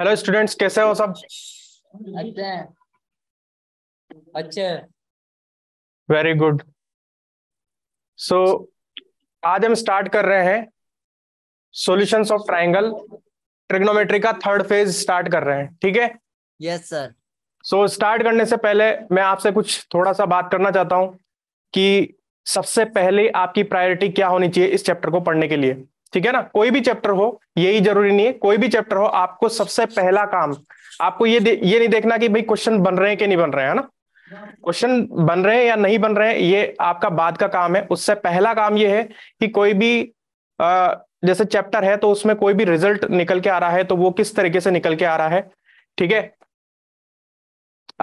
Hello students कैसे हो सब अच्छे अच्छे वेरी गुड सो आज हम स्टार्ट कर रहे हैं सॉल्यूशंस ऑफ ट्रायंगल ट्रिग्नोमेट्री का थर्ड फेज स्टार्ट कर रहे हैं ठीक है यस सर सो स्टार्ट करने से पहले मैं आपसे कुछ थोड़ा सा बात करना चाहता हूं कि सबसे पहले आपकी प्रायोरिटी क्या होनी चाहिए इस चैप्टर को पढ़ने के लिए ठीक है ना कोई भी चैप्टर हो यही जरूरी नहीं है कोई भी चैप्टर हो आपको सबसे पहला काम आपको ये ये नहीं देखना कि भाई क्वेश्चन बन रहे हैं कि नहीं बन रहे हैं ना क्वेश्चन बन रहे हैं या नहीं बन रहे हैं ये आपका बाद का काम है उससे पहला काम ये है कि कोई भी आ, जैसे चैप्टर है तो उसमें कोई भी रिजल्ट निकल के आ रहा है तो वो किस तरीके से निकल के आ रहा है ठीक है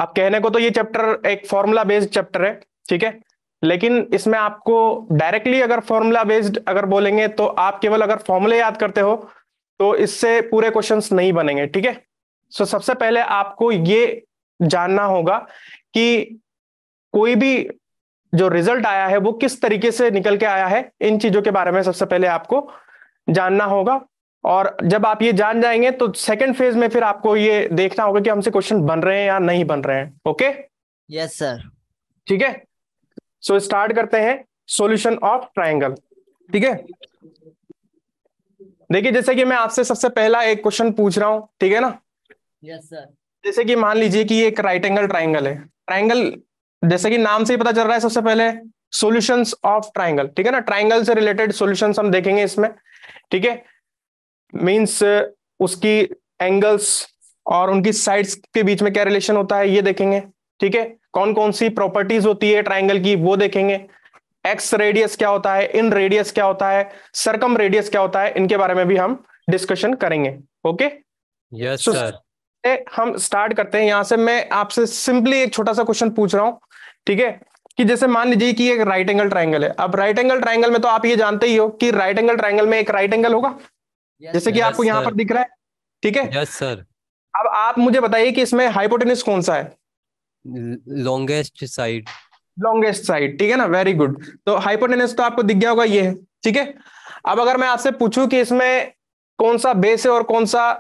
आप कहने को तो ये चैप्टर एक फॉर्मूला बेस्ड चैप्टर है ठीक है लेकिन इसमें आपको डायरेक्टली अगर फॉर्मूला बेस्ड अगर बोलेंगे तो आप केवल अगर फॉर्मूले याद करते हो तो इससे पूरे क्वेश्चन नहीं बनेंगे ठीक है सो सबसे पहले आपको ये जानना होगा कि कोई भी जो रिजल्ट आया है वो किस तरीके से निकल के आया है इन चीजों के बारे में सबसे पहले आपको जानना होगा और जब आप ये जान जाएंगे तो सेकंड फेज में फिर आपको ये देखना होगा कि हमसे क्वेश्चन बन रहे हैं या नहीं बन रहे हैं ओके यस सर ठीक है सो so, स्टार्ट करते हैं सॉल्यूशन ऑफ ट्रायंगल ठीक है देखिए जैसे कि मैं आपसे सबसे पहला एक क्वेश्चन पूछ रहा हूं ठीक है ना यस सर जैसे कि मान लीजिए कि एक राइट एंगल ट्राइंगल है ट्राइंगल जैसे कि नाम से ही पता चल रहा है सबसे पहले सोल्यूशन ऑफ ट्राइंगल ठीक है ना ट्राइंगल से रिलेटेड सोल्यूशन हम देखेंगे इसमें ठीक है मीन्स uh, उसकी एंगल्स और उनकी साइड्स के बीच में क्या रिलेशन होता है ये देखेंगे ठीक है कौन कौन सी प्रॉपर्टीज होती है ट्राइंगल की वो देखेंगे एक्स रेडियस क्या होता है इन रेडियस क्या होता है सरकम रेडियस क्या होता है इनके बारे में भी हम डिस्कशन करेंगे ओके यस सर हम स्टार्ट करते हैं यहां से मैं आपसे सिंपली एक छोटा सा क्वेश्चन पूछ रहा हूं ठीक है कि जैसे मान लीजिए कि एक राइट एंगल ट्राइंगल है अब राइट एंगल ट्राइंगल में तो आप ये जानते ही हो कि राइट एंगल ट्राइंगल में एक राइट एंगल होगा जैसे कि आपको यहाँ पर दिख रहा है ठीक है यस सर अब आप मुझे बताइए कि इसमें हाइपोटेनिस कौन सा है लॉन्गेस्ट साइड लॉन्गेस्ट साइड ठीक है ना वेरी गुड तो हाइपोटेनस तो आपको दिख गया होगा ये है ठीक है अब अगर मैं आपसे पूछूं कि इसमें कौन सा बेस है और कौन सा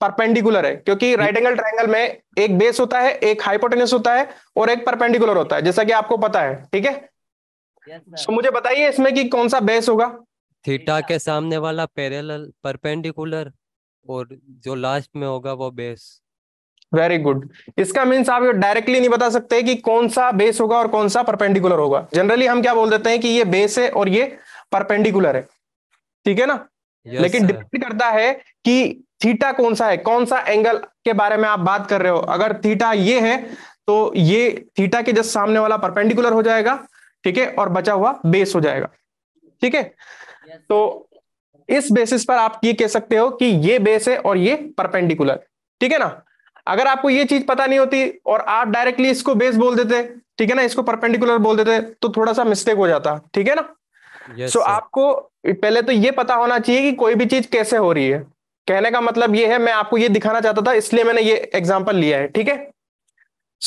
परपेंडिकुलर है क्योंकि राइट एंगल ट्राइंगल में एक बेस होता है एक हाइपोटेनस होता है और एक परपेंडिकुलर होता है जैसा कि आपको पता है ठीक है yes, so, मुझे बताइए इसमें कि कौन सा बेस होगा थीटा के सामने वाला पैरेलल परपेंडिकुलर और जो लास्ट में होगा वो बेस वेरी गुड इसका मीन्स आप डायरेक्टली नहीं बता सकते कि कौन सा बेस होगा और कौन सा परपेंडिकुलर होगा जनरली हम क्या बोल देते हैं कि ये बेस है और ये परपेंडिकुलर है ठीक है ना yes, लेकिन डिपेंड करता है कि थीटा कौन सा है कौन सा एंगल के बारे में आप बात कर रहे हो अगर थीटा ये है तो ये थीटा के जस्ट सामने वाला परपेंडिकुलर हो जाएगा ठीक है और बचा हुआ बेस हो जाएगा ठीक है yes, तो इस बेसिस पर आप ये कह सकते हो कि ये बेस है और ये परपेंडिकुलर ठीक है ना अगर आपको ये चीज पता नहीं होती और आप डायरेक्टली इसको बेस बोल देते ठीक है ना इसको परपेंडिकुलर बोल देते तो थोड़ा सा मिस्टेक हो जाता ठीक है ना सो yes, so, आपको पहले तो ये पता होना चाहिए कि कोई भी चीज कैसे हो रही है कहने का मतलब ये है मैं आपको ये दिखाना चाहता था इसलिए मैंने ये एग्जाम्पल लिया है ठीक है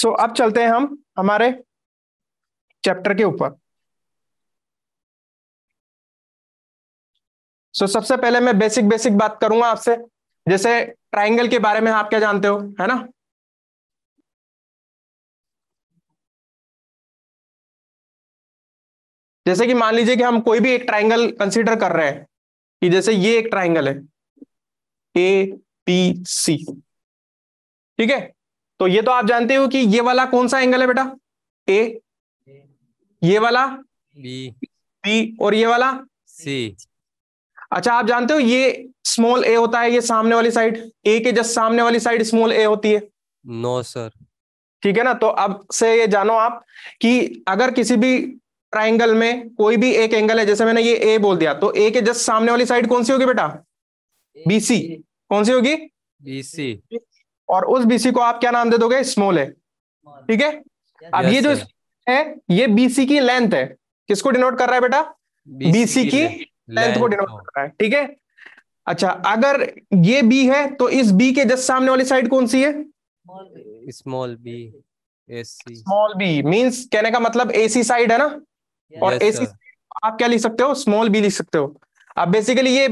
सो अब चलते हैं हम हमारे चैप्टर के ऊपर सो so, सबसे पहले मैं बेसिक बेसिक बात करूंगा आपसे जैसे ट्राइंगल के बारे में आप क्या जानते हो है ना जैसे कि मान लीजिए कि हम कोई भी एक ट्राइंगल कंसीडर कर रहे हैं कि जैसे ये एक ट्राइंगल है ए बी सी ठीक है तो ये तो आप जानते हो कि ये वाला कौन सा एंगल है बेटा ए ये वाला बी बी और ये वाला सी अच्छा आप जानते हो ये स्मॉल ए होता है ये सामने वाली साइड ए के जस्ट सामने वाली साइड स्मॉल ए होती है नो no, सर ठीक है ना तो अब से ये जानो आप कि अगर किसी भी ट्राइंगल में कोई भी एक एंगल है जैसे मैंने ये ए बोल दिया तो ए के जस्ट सामने वाली साइड कौन सी होगी बेटा बीसी कौन सी होगी बीसी और उस बीसी को आप क्या नाम दे दोगे स्मॉल ए ठीक है अब ये जो है ये बीसी की लेंथ है किसको डिनोट कर रहा है बेटा बीसी की लेंथ को डिनोट कर रहा है ठीक है अच्छा अगर ये बी है तो इस बी के जस्ट सामने वाली साइड कौन सी है small B AC small B means कहने का मतलब एसी साइड है ना yes, और एसी yes, आप क्या लिख सकते हो स्मॉल बी लिख सकते हो अब बेसिकली ये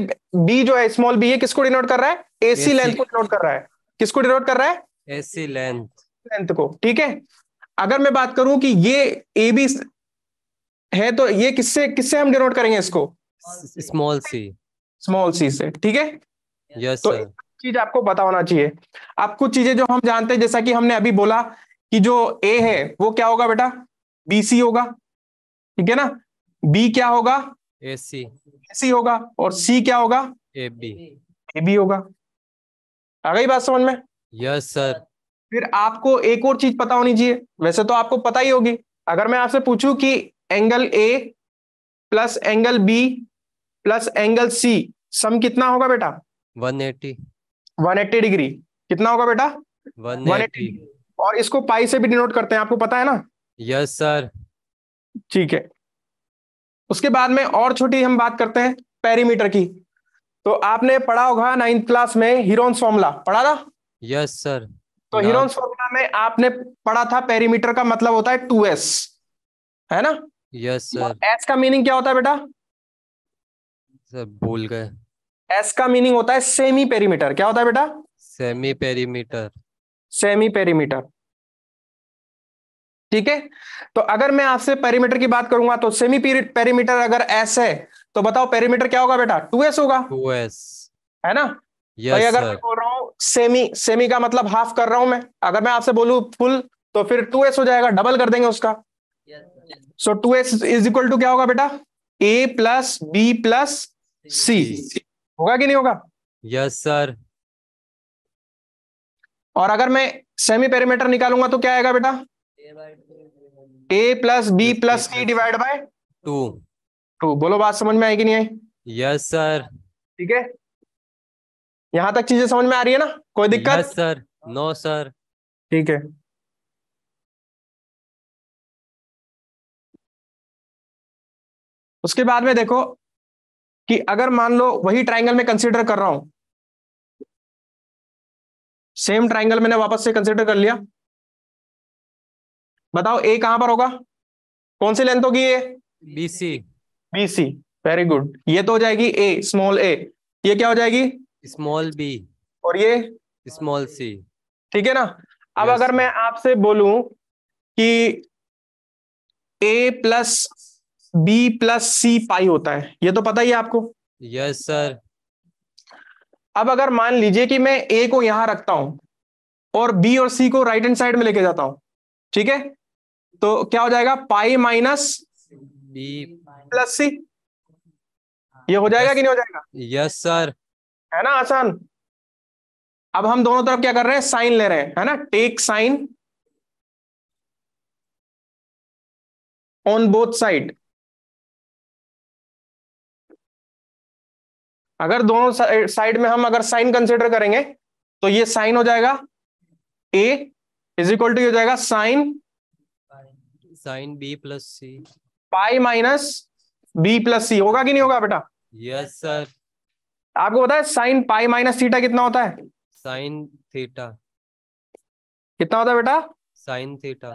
बी जो है स्मॉल बी ये किसको डिनोट कर रहा है एसी लेंथ को डिनोट कर रहा है किसको डिनोट कर रहा है एसी लेंथ लेंथ को ठीक है अगर मैं बात करूं कि ये ए बी है तो ये किससे किससे हम डिनोट करेंगे इसको स्मॉल सी स्मॉल सी से ठीक है यस तो चीज आपको पता होना चाहिए आप कुछ चीजें जो हम जानते हैं जैसा कि हमने अभी बोला कि जो ए है वो क्या होगा बेटा बी सी होगा ठीक है ना बी क्या होगा ए सी ए सी होगा और सी क्या होगा ए बी ए बी होगा आ गई बात समझ में यस सर फिर आपको एक और चीज पता होनी चाहिए वैसे तो आपको पता ही होगी अगर मैं आपसे पूछूं कि angle A plus angle B plus angle C sum कितना होगा बेटा 180 180 डिग्री कितना होगा बेटा 180, 180 और इसको पाई से भी डिनोट करते हैं आपको पता है ना यस सर ठीक है उसके बाद में और छोटी हम बात करते हैं पेरीमीटर की तो आपने पढ़ा होगा नाइन्थ क्लास में हीरोन्स फॉर्मूला पढ़ा था यस सर तो हीरोन्स फॉर्मूला में आपने पढ़ा था पेरीमीटर का मतलब होता है टू एस है ना यस सर एस का मीनिंग क्या होता है बेटा सर भूल गए एस का मीनिंग होता है सेमी पेरीमीटर क्या होता है बेटा सेमी पेरीमीटर सेमी पेरीमीटर ठीक है तो अगर मैं आपसे पेरीमीटर की बात करूंगा तो सेमी पेरीमीटर अगर एस है तो बताओ पेरीमीटर क्या होगा बेटा टू एस होगा टू एस है ना yes, तो अगर मैं बोल रहा हूँ सेमी सेमी का मतलब हाफ कर रहा हूं मैं अगर मैं आपसे बोलू फुल तो फिर टू एस हो जाएगा डबल कर देंगे उसका so two X is equal to क्या होगा बेटा A plus B plus C होगा कि नहीं होगा यस सर और अगर मैं सेमी पेरीमीटर निकालूंगा तो क्या आएगा बेटा A plus B plus C divide by two two बोलो बात समझ में आई कि नहीं आई यस सर ठीक है यहां तक चीजें समझ में आ रही है ना कोई दिक्कत सर नो सर ठीक है उसके बाद में देखो कि अगर मान लो वही ट्राइंगल में कंसिडर कर रहा हूं सेम ट्राइंगल मैंने वापस से कंसिडर कर लिया बताओ ए कहां पर होगा कौन सी लेंथ होगी ये बीसी बीसी वेरी गुड ये तो हो जाएगी ए स्मॉल ए ये क्या हो जाएगी स्मॉल बी और ये स्मॉल सी ठीक है ना अब yes. अगर मैं आपसे बोलूं कि A plus B plus C pi होता है ये तो पता ही है आपको यस सर अब अगर मान लीजिए कि मैं ए को यहां रखता हूं और बी और सी को राइट हैंड साइड में लेके जाता हूं ठीक है तो क्या हो जाएगा pi minus B plus C ये हो जाएगा कि नहीं हो जाएगा यस सर है ना आसान अब हम दोनों तरफ क्या कर रहे हैं साइन ले रहे हैं है ना take sine on both side अगर दोनों साइड में हम अगर साइन कंसिडर करेंगे तो ये साइन हो जाएगा ए इज इक्वल टू हो जाएगा sine sine B plus C pi minus B plus C होगा कि नहीं होगा बेटा यस सर आपको पता है साइन पाई माइनस थीटा कितना होता है साइन थीटा कितना होता है बेटा sine theta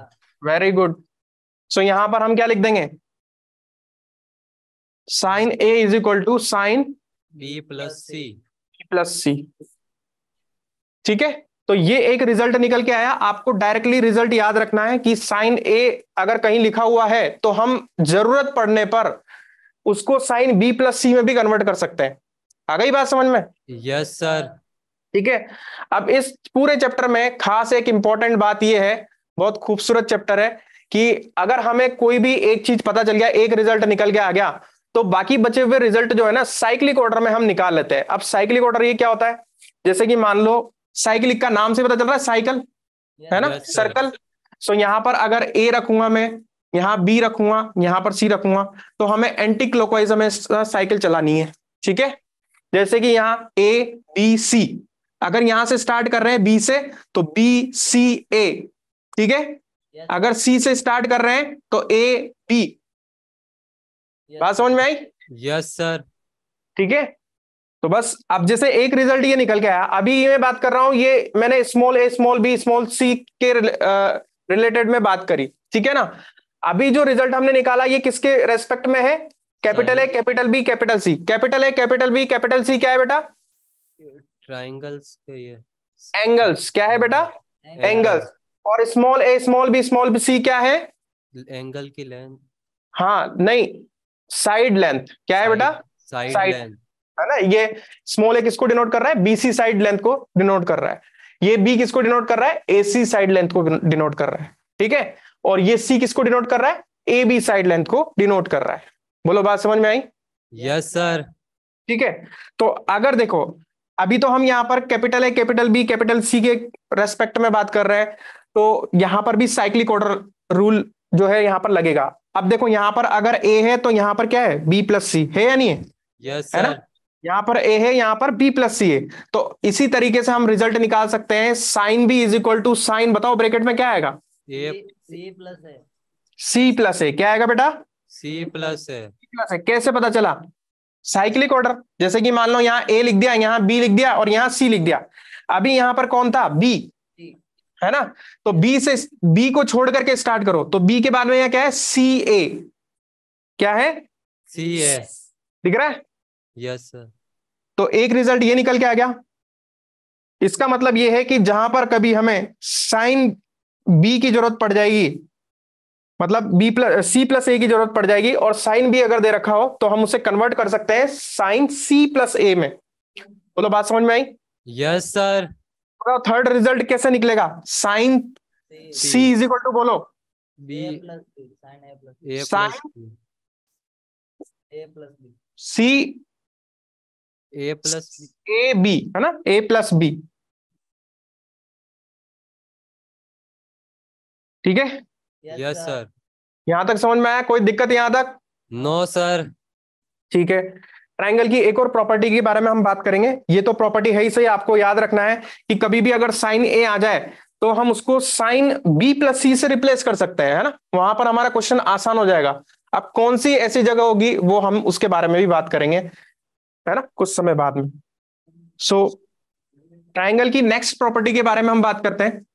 very good so यहां पर हम क्या लिख देंगे sine A is equal to sine B plus C plus C ठीक है तो ये एक रिजल्ट निकल के आया आपको डायरेक्टली रिजल्ट याद रखना है कि साइन ए अगर कहीं लिखा हुआ है तो हम जरूरत पड़ने पर उसको साइन बी प्लस सी में भी कन्वर्ट कर सकते हैं आ गई बात समझ में यस सर ठीक है अब इस पूरे चैप्टर में खास एक इंपॉर्टेंट बात यह है बहुत खूबसूरत चैप्टर है कि अगर हमें कोई भी एक चीज पता चल गया एक रिजल्ट निकल के आ गया तो बाकी बचे हुए रिजल्ट जो है ना साइक्लिक ऑर्डर में हम निकाल लेते हैं अब साइक्लिक ऑर्डर ये क्या होता है जैसे कि मान लो साइक्लिक का नाम से पता चल रहा है साइकिल है ना सर्कल सो यहां पर अगर ए रखूंगा मैं यहाँ बी रखूंगा यहां पर सी रखूंगा तो हमें एंटी क्लोकवाइज हमें साइकिल चलानी है ठीक है जैसे कि यहाँ ए बी सी अगर यहां से स्टार्ट कर रहे हैं बी से तो बी सी ए ठीक है अगर सी से स्टार्ट कर रहे हैं तो ए बी बात समझ में आई यस सर ठीक है तो बस अब जैसे एक रिजल्ट ये निकल के आया अभी ये मैं बात कर रहा हूं ये मैंने small A small B small C के रिलेटेड में बात करी ठीक है ना अभी जो रिजल्ट हमने निकाला ये किसके रेस्पेक्ट में है capital A capital B capital C capital A capital B capital C क्या है बेटा ट्राइंगल्स एंगल्स क्या है बेटा एंगल्स और small A small B small C क्या है एंगल की लेंथ हाँ नहीं साइड लेंथ क्या है बेटा साइड है ना ये स्मॉल ए किसको डिनोट कर रहा है बीसी साइड लेंथ को डिनोट कर रहा है ये बी किसको डिनोट कर रहा है एसी साइड लेंथ को डिनोट कर रहा है ठीक है और ये सी किसको डिनोट कर रहा है ए बी साइड लेंथ को डिनोट कर रहा है बोलो बात समझ में आई यस सर ठीक है तो अगर देखो अभी तो हम यहाँ पर capital A capital B capital C के रेस्पेक्ट में बात कर रहे हैं तो यहाँ पर भी साइक्लिक ऑर्डर रूल जो है यहाँ पर लगेगा अब देखो यहाँ पर अगर ए है तो यहाँ पर क्या है बी प्लस सी है या नहीं है yes, है ना यहाँ पर ए है यहाँ पर बी प्लस सी है तो इसी तरीके से हम रिजल्ट निकाल सकते हैं sine B is equal to sine बताओ ब्रेकेट में क्या आएगा सी प्लस है क्या आएगा बेटा सी प्लस है प्लस है कैसे पता चला साइक्लिक ऑर्डर जैसे कि मान लो यहाँ ए लिख दिया यहाँ बी लिख दिया और यहाँ सी लिख दिया अभी यहाँ पर कौन था बी है ना तो बी से बी को छोड़ करके स्टार्ट करो तो बी के बाद में यह क्या है सी ए क्या है सी ए दिख रहा है यस सर तो एक रिजल्ट ये निकल के आ गया इसका मतलब ये है कि जहां पर कभी हमें साइन बी की जरूरत पड़ जाएगी मतलब B plus C plus A की जरूरत पड़ जाएगी और साइन बी अगर दे रखा हो तो हम उसे कन्वर्ट कर सकते हैं साइन सी प्लस ए में बोलो बात समझ में आई यस सर होगा थर्ड रिजल्ट कैसे निकलेगा sine C is equal to बोलो sine C A plus A B है ना ए प्लस बी ठीक है यस सर यहाँ तक समझ में आया कोई दिक्कत यहाँ तक नो सर ठीक है ट्राइंगल की एक और प्रॉपर्टी के बारे में हम बात करेंगे ये तो प्रॉपर्टी है ही सही आपको याद रखना है कि कभी भी अगर साइन ए आ जाए तो हम उसको साइन बी प्लस सी से रिप्लेस कर सकते हैं है ना वहां पर हमारा क्वेश्चन आसान हो जाएगा अब कौन सी ऐसी जगह होगी वो हम उसके बारे में भी बात करेंगे है ना कुछ समय बाद में सो so, ट्राइंगल की नेक्स्ट प्रॉपर्टी के बारे में हम बात करते हैं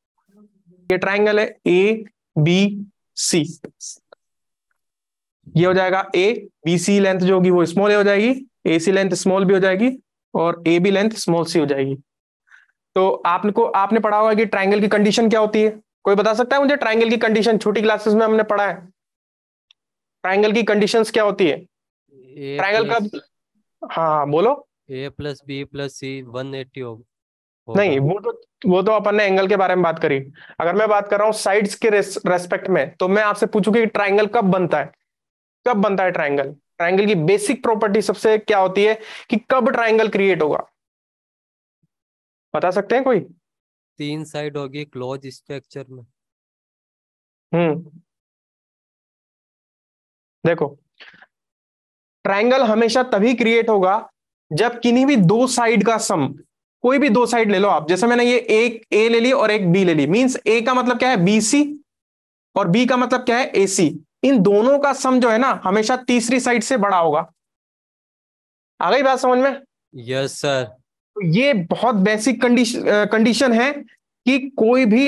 ये ट्राइंगल है ए बी सी ये हो जाएगा ए बी सी लेंथ जो होगी वो स्मॉल हो जाएगी ए सी लेंथ स्मॉल भी हो जाएगी और A B length small C हो जाएगी तो आपको आपने पढ़ा होगा कि ट्राइंगल की कंडीशन क्या होती है कोई बता सकता है मुझे ट्राइंगल की कंडीशन छोटी क्लासेस में हमने पढ़ा है ट्राइंगल की कंडीशन क्या होती है ट्राइंगल का हाँ, हाँ बोलो A plus B plus C one eighty नहीं वो तो वो तो अपन ने एंगल के बारे में बात करी अगर मैं बात कर रहा हूँ साइड्स के रेस्पेक्ट में तो मैं आपसे पूछू कि ट्राइंगल कब बनता है कब बनता है ट्राइंगल ट्राइंगल की बेसिक प्रॉपर्टी सबसे क्या होती है कि कब ट्राइंगल क्रिएट होगा बता सकते हैं कोई तीन साइड होगी क्लोज स्ट्रक्चर में हम्म देखो ट्राइंगल हमेशा तभी क्रिएट होगा जब किन्हीं भी दो साइड का सम कोई भी दो साइड ले लो आप जैसे मैंने ये एक ए ले ली और एक बी ले ली मींस ए का मतलब क्या है बी सी और बी का मतलब क्या है ए सी इन दोनों का सम जो है ना हमेशा तीसरी साइड से बड़ा होगा आ गई बात समझ में यस सर तो ये बहुत बेसिक कंडीशन कंडीशन है कि कोई भी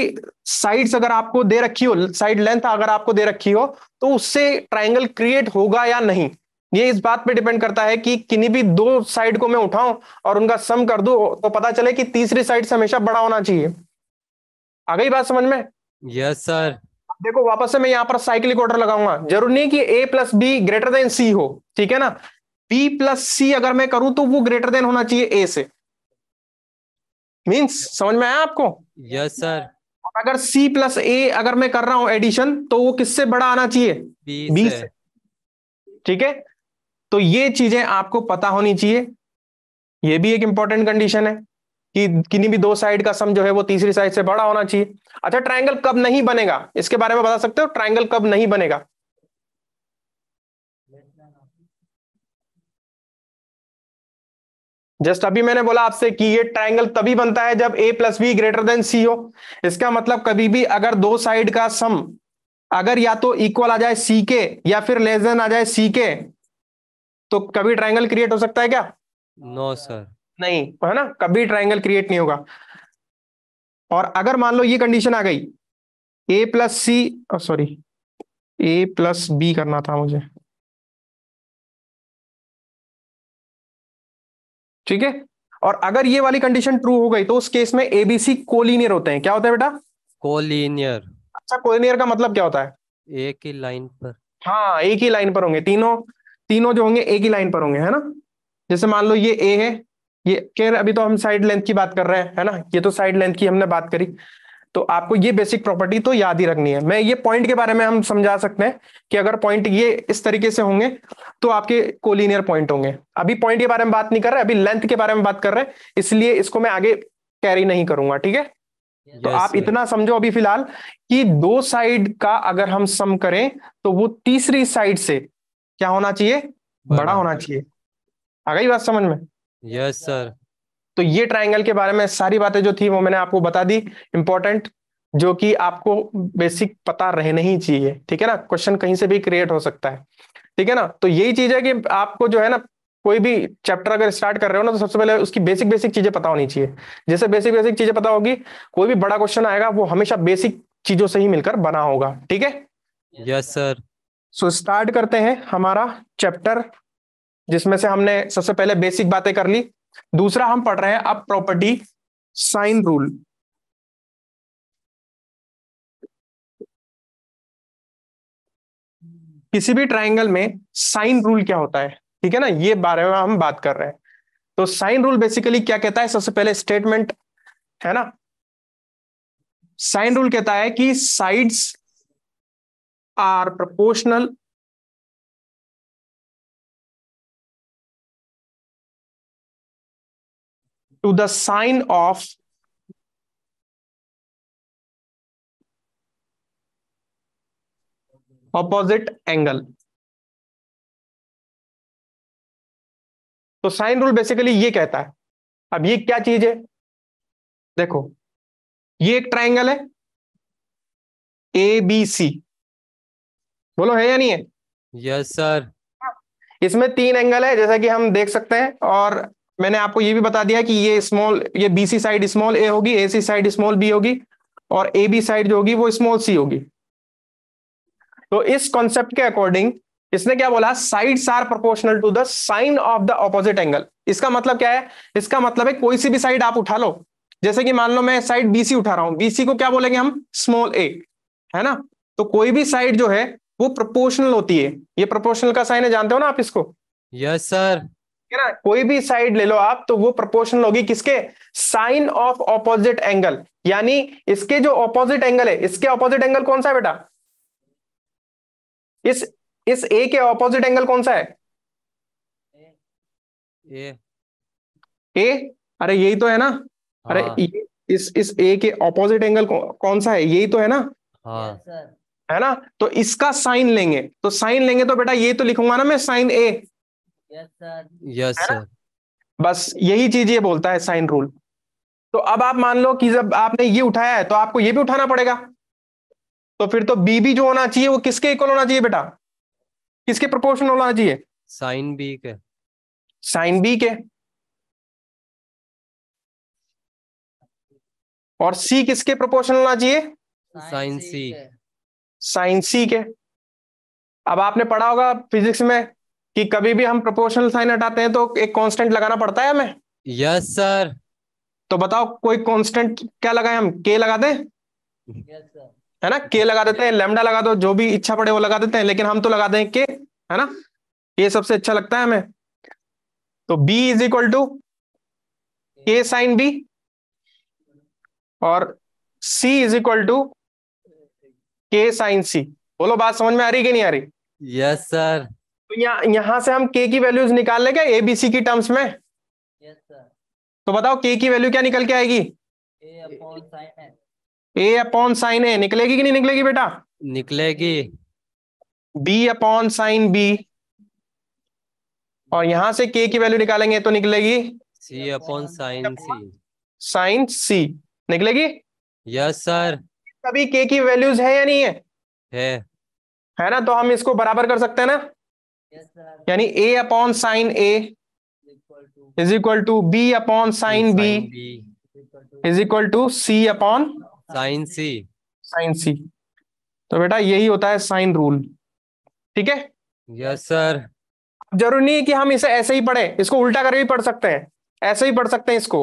साइड्स अगर आपको दे रखी हो साइड लेंथ अगर आपको दे रखी हो तो उससे ट्राइंगल क्रिएट होगा या नहीं ये इस बात पे डिपेंड करता है कि किन्हीं भी दो साइड को मैं उठाऊं और उनका सम कर दूं तो पता चले कि तीसरी साइड से हमेशा बड़ा होना चाहिए आ गई बात समझ में यस yes, सर देखो वापस से मैं यहाँ पर साइकिल ऑर्डर लगाऊंगा जरूर नहीं कि A plus B greater than C हो ठीक है ना बी प्लस सी अगर मैं करूं तो वो ग्रेटर देन होना चाहिए ए से मीन्स समझ में आया आपको यस सर अगर सी प्लस ए अगर मैं कर रहा हूं एडिशन तो वो किससे बड़ा आना चाहिए बी से ठीक है तो ये चीजें आपको पता होनी चाहिए ये भी एक इंपॉर्टेंट कंडीशन है कि किन्हीं भी दो साइड का सम जो है वो तीसरी साइड से बड़ा होना चाहिए अच्छा ट्राइंगल कब नहीं बनेगा इसके बारे में बता सकते हो ट्राइंगल कब नहीं बनेगा जस्ट अभी मैंने बोला आपसे कि ये ट्राइंगल तभी बनता है जब a plus B greater than C हो इसका मतलब कभी भी अगर दो साइड का सम अगर या तो इक्वल आ जाए सी के या फिर लेस देन आ जाए सी के तो कभी ट्राइंगल क्रिएट हो सकता है क्या नो no, सर नहीं है ना कभी ट्राइंगल क्रिएट नहीं होगा और अगर मान लो ये कंडीशन आ गई A plus C sorry A plus B करना था मुझे ठीक है और अगर ये वाली कंडीशन ट्रू हो गई तो उस केस में एबीसी कोलिनियर होते हैं क्या होता है बेटा कोलिनियर अच्छा कोलिनियर का मतलब क्या होता है एक ही लाइन पर हाँ एक ही लाइन पर होंगे तीनों तीनों जो होंगे एक ही लाइन पर होंगे है ना जैसे मान लो ये ए है ये कह अभी तो हम साइड लेंथ की बात कर रहे हैं है ना ये तो साइड लेंथ की हमने बात करी तो आपको ये बेसिक प्रॉपर्टी तो याद ही रखनी है मैं ये पॉइंट के बारे में हम समझा सकते हैं कि अगर पॉइंट ये इस तरीके से होंगे तो आपके कोलिनियर पॉइंट होंगे अभी पॉइंट के बारे में बात नहीं कर रहे अभी लेंथ के बारे में बात कर रहे हैं इसलिए इसको मैं आगे कैरी नहीं करूंगा ठीक है yes, तो आप इतना समझो अभी फिलहाल कि दो साइड का अगर हम सम करें तो वो तीसरी साइड से क्या होना चाहिए बड़ा होना चाहिए आ गई बात समझ में यस सर तो ये ट्राइंगल के बारे में सारी बातें जो थी वो मैंने आपको बता दी इंपॉर्टेंट जो कि आपको बेसिक पता रहना ही चाहिए ठीक है ना क्वेश्चन कहीं से भी क्रिएट हो सकता है ठीक है ना तो यही चीज है कि आपको जो है ना कोई भी चैप्टर अगर स्टार्ट कर रहे हो ना तो सबसे पहले उसकी बेसिक बेसिक चीजें पता होनी चाहिए जैसे बेसिक बेसिक चीजें पता होगी कोई भी बड़ा क्वेश्चन आएगा वो हमेशा बेसिक चीजों से ही मिलकर बना होगा ठीक है यस सर सो स्टार्ट करते हैं हमारा चैप्टर जिसमें से हमने सबसे पहले बेसिक बातें कर ली दूसरा हम पढ़ रहे हैं अब प्रॉपर्टी साइन रूल किसी भी ट्राइंगल में साइन रूल क्या होता है ठीक है ना ये बारे में हम बात कर रहे हैं तो साइन रूल बेसिकली क्या कहता है सबसे पहले स्टेटमेंट है ना साइन रूल कहता है कि sides are proportional to the sign of opposite angle तो साइन रूल बेसिकली ये कहता है अब ये क्या चीज है देखो ये एक ट्राइंगल है ए बी सी बोलो है या नहीं है यस yes, सर हाँ। इसमें तीन एंगल है जैसा कि हम देख सकते हैं और मैंने आपको ये भी बता दिया कि ये स्मॉल ये B C side small A होगी A C side small B होगी और ए बी साइड जो होगी वो स्मॉल सी होगी तो इस कॉन्सेप्ट के अकॉर्डिंग इसने क्या बोला sides are proportional to the sine of the opposite angle इसका मतलब क्या है इसका मतलब है कोई सी भी साइड आप उठा लो जैसे कि मान लो मैं साइड बीसी उठा रहा हूं बीसी को क्या बोलेंगे हम स्मॉल ए है ना तो कोई भी साइड जो है वो प्रोपोर्शनल होती है ये प्रोपोर्शनल का साइन है जानते हो ना आप इसको यस yes, सर है ना कोई भी साइड ले लो आप तो वो प्रोपोर्शनल होगी किसके साइन ऑफ ऑपोजिट एंगल यानी इसके जो ऑपोजिट एंगल है इसके ऑपोजिट एंगल कौन सा है बेटा इस इस ए के ऑपोजिट एंगल कौन सा है ए ए अरे यही तो है ना हाँ। अरे ये, इस इस ए के ऑपोजिट एंगल कौन सा है यही तो है ना हाँ। है ना तो इसका साइन लेंगे तो साइन लेंगे तो बेटा ये तो लिखूंगा ना मैं साइन ए यस सर बस यही चीज ये बोलता है साइन रूल तो अब आप मान लो कि जब आपने ये उठाया है तो आपको ये भी उठाना पड़ेगा तो फिर तो बीबी जो होना चाहिए वो किसके इक्वल होना चाहिए बेटा किसके प्रोपोर्शन होना चाहिए साइन बी के साइन बी के और सी किसके प्रोपोर्शन होना चाहिए साइन सी साइन सी के अब आपने पढ़ा होगा फिजिक्स में कि कभी भी हम प्रोपोर्शनल साइन हटाते हैं तो एक कांस्टेंट लगाना पड़ता है हमें यस सर तो बताओ कोई कांस्टेंट क्या लगाए हम के लगा दें yes, है ना के लगा देते हैं लेमडा लगा दो जो भी इच्छा पड़े वो लगा देते हैं लेकिन हम तो लगा दें के है ना ये सबसे अच्छा लगता है हमें तो B is equal to k sine B और C is equal to k sine C बोलो बात समझ में आ रही कि नहीं आ रही यस yes, सर तो यह, यहाँ से हम के की वैल्यूज निकाल लेंगे एबीसी की टर्म्स में yes, तो बताओ के की वैल्यू क्या निकल के आएगी ए अपॉन साइन ए निकलेगी कि नहीं निकलेगी बेटा निकलेगी बी अपॉन साइन बी और यहां से के की वैल्यू निकालेंगे तो निकलेगी C upon sine C sine C निकलेगी यस सर कभी के की वैल्यूज है या नहीं है है है ना तो हम इसको बराबर कर सकते हैं ना यानी A upon sine A is equal to B upon sine B is equal to C upon sine C sine C तो बेटा यही होता है साइन रूल ठीक है यस सर जरूरी नहीं कि हम इसे ऐसे ही पढ़े इसको उल्टा करके भी पढ़ सकते हैं ऐसे ही पढ़ सकते हैं इसको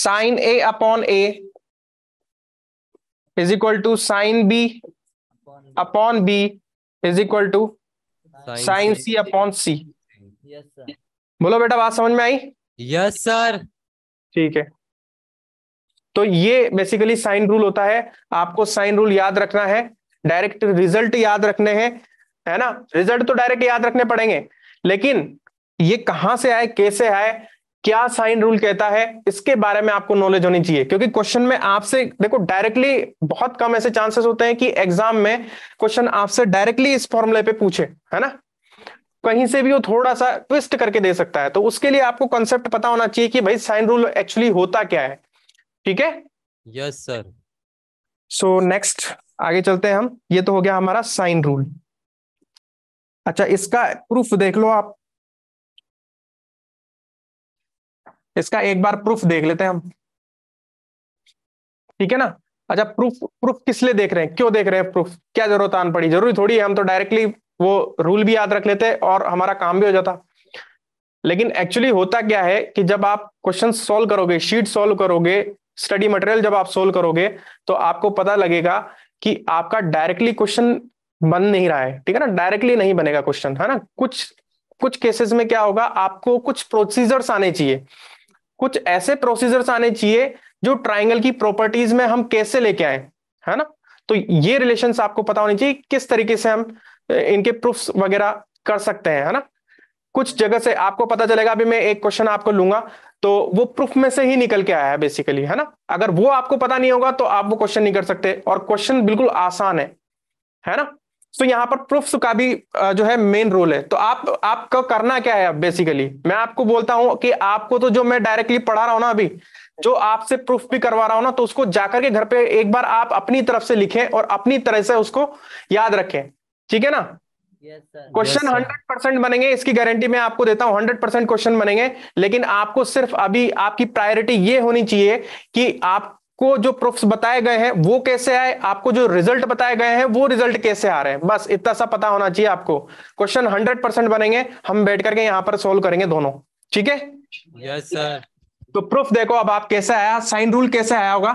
sine A upon A is equal to sine B upon B is equal to sine C upon C बोलो बेटा बात समझ में आई यस सर ठीक है तो ये बेसिकली साइन रूल होता है आपको साइन रूल याद रखना है डायरेक्ट रिजल्ट याद रखने हैं है ना रिजल्ट तो डायरेक्ट याद रखने पड़ेंगे लेकिन ये कहां से आए कैसे आए क्या साइन रूल कहता है इसके बारे में आपको नॉलेज होनी चाहिए क्योंकि क्वेश्चन में आपसे देखो डायरेक्टली बहुत कम ऐसे चांसेस होते हैं कि एग्जाम में क्वेश्चन आपसे डायरेक्टली इस फॉर्मूले पे पूछे है ना कहीं से भी वो थोड़ा सा ट्विस्ट करके दे सकता है तो उसके लिए आपको कॉन्सेप्ट पता होना चाहिए कि भाई साइन रूल एक्चुअली होता क्या है ठीक है यस सर सो नेक्स्ट आगे चलते हैं हम ये तो हो गया हमारा साइन रूल अच्छा इसका प्रूफ देख लो आप इसका एक बार प्रूफ देख लेते हैं हम ठीक है ना अच्छा प्रूफ प्रूफ किस लिए देख रहे हैं क्यों देख रहे हैं प्रूफ क्या जरूरत आन पड़ी जरूरी थोड़ी है हम तो डायरेक्टली वो रूल भी याद रख लेते हैं और हमारा काम भी हो जाता लेकिन एक्चुअली होता क्या है कि जब आप क्वेश्चन सोल्व करोगे शीट सोल्व करोगे स्टडी मटेरियल जब आप सोल्व करोगे तो आपको पता लगेगा कि आपका डायरेक्टली क्वेश्चन बन नहीं रहा है ठीक है ना डायरेक्टली नहीं बनेगा क्वेश्चन है ना कुछ कुछ केसेस में क्या होगा आपको कुछ प्रोसीजर्स आने चाहिए कुछ ऐसे प्रोसीजर्स आने चाहिए जो ट्राइंगल की प्रॉपर्टीज में हम कैसे लेके आए है ना तो ये रिलेशन आपको पता होनी चाहिए किस तरीके से हम इनके प्रूफ वगैरह कर सकते हैं है ना कुछ जगह से आपको पता चलेगा अभी मैं एक क्वेश्चन आपको लूंगा तो वो प्रूफ में से ही निकल के आया है बेसिकली है ना अगर वो आपको पता नहीं होगा तो आप वो क्वेश्चन नहीं कर सकते और क्वेश्चन बिल्कुल आसान है है ना तो यहाँ पर प्रूफ्स का भी जो है मेन रोल है तो आप आपका करना क्या है बेसिकली मैं आपको बोलता हूँ कि आपको तो जो मैं डायरेक्टली पढ़ा रहा हूँ ना अभी जो आपसे प्रूफ भी करवा रहा हूँ ना तो उसको जाकर के घर पे एक बार आप अपनी तरफ से लिखें और अपनी तरह से उसको याद रखें ठीक है ना क्वेश्चन हंड्रेड परसेंट बनेंगे इसकी गारंटी मैं आपको देता हूं हंड्रेड परसेंट क्वेश्चन बनेंगे लेकिन आपको सिर्फ अभी आपकी प्रायोरिटी ये होनी चाहिए कि आप को जो प्रूफ बताए गए हैं वो कैसे आए आपको जो रिजल्ट बताए गए हैं वो रिजल्ट कैसे आ रहे हैं बस इतना सा पता होना चाहिए आपको क्वेश्चन हंड्रेड परसेंट बनेंगे हम बैठ करके यहाँ पर सोल्व करेंगे दोनों ठीक है यस सर तो प्रूफ देखो अब आप कैसे आया साइन रूल कैसे आया होगा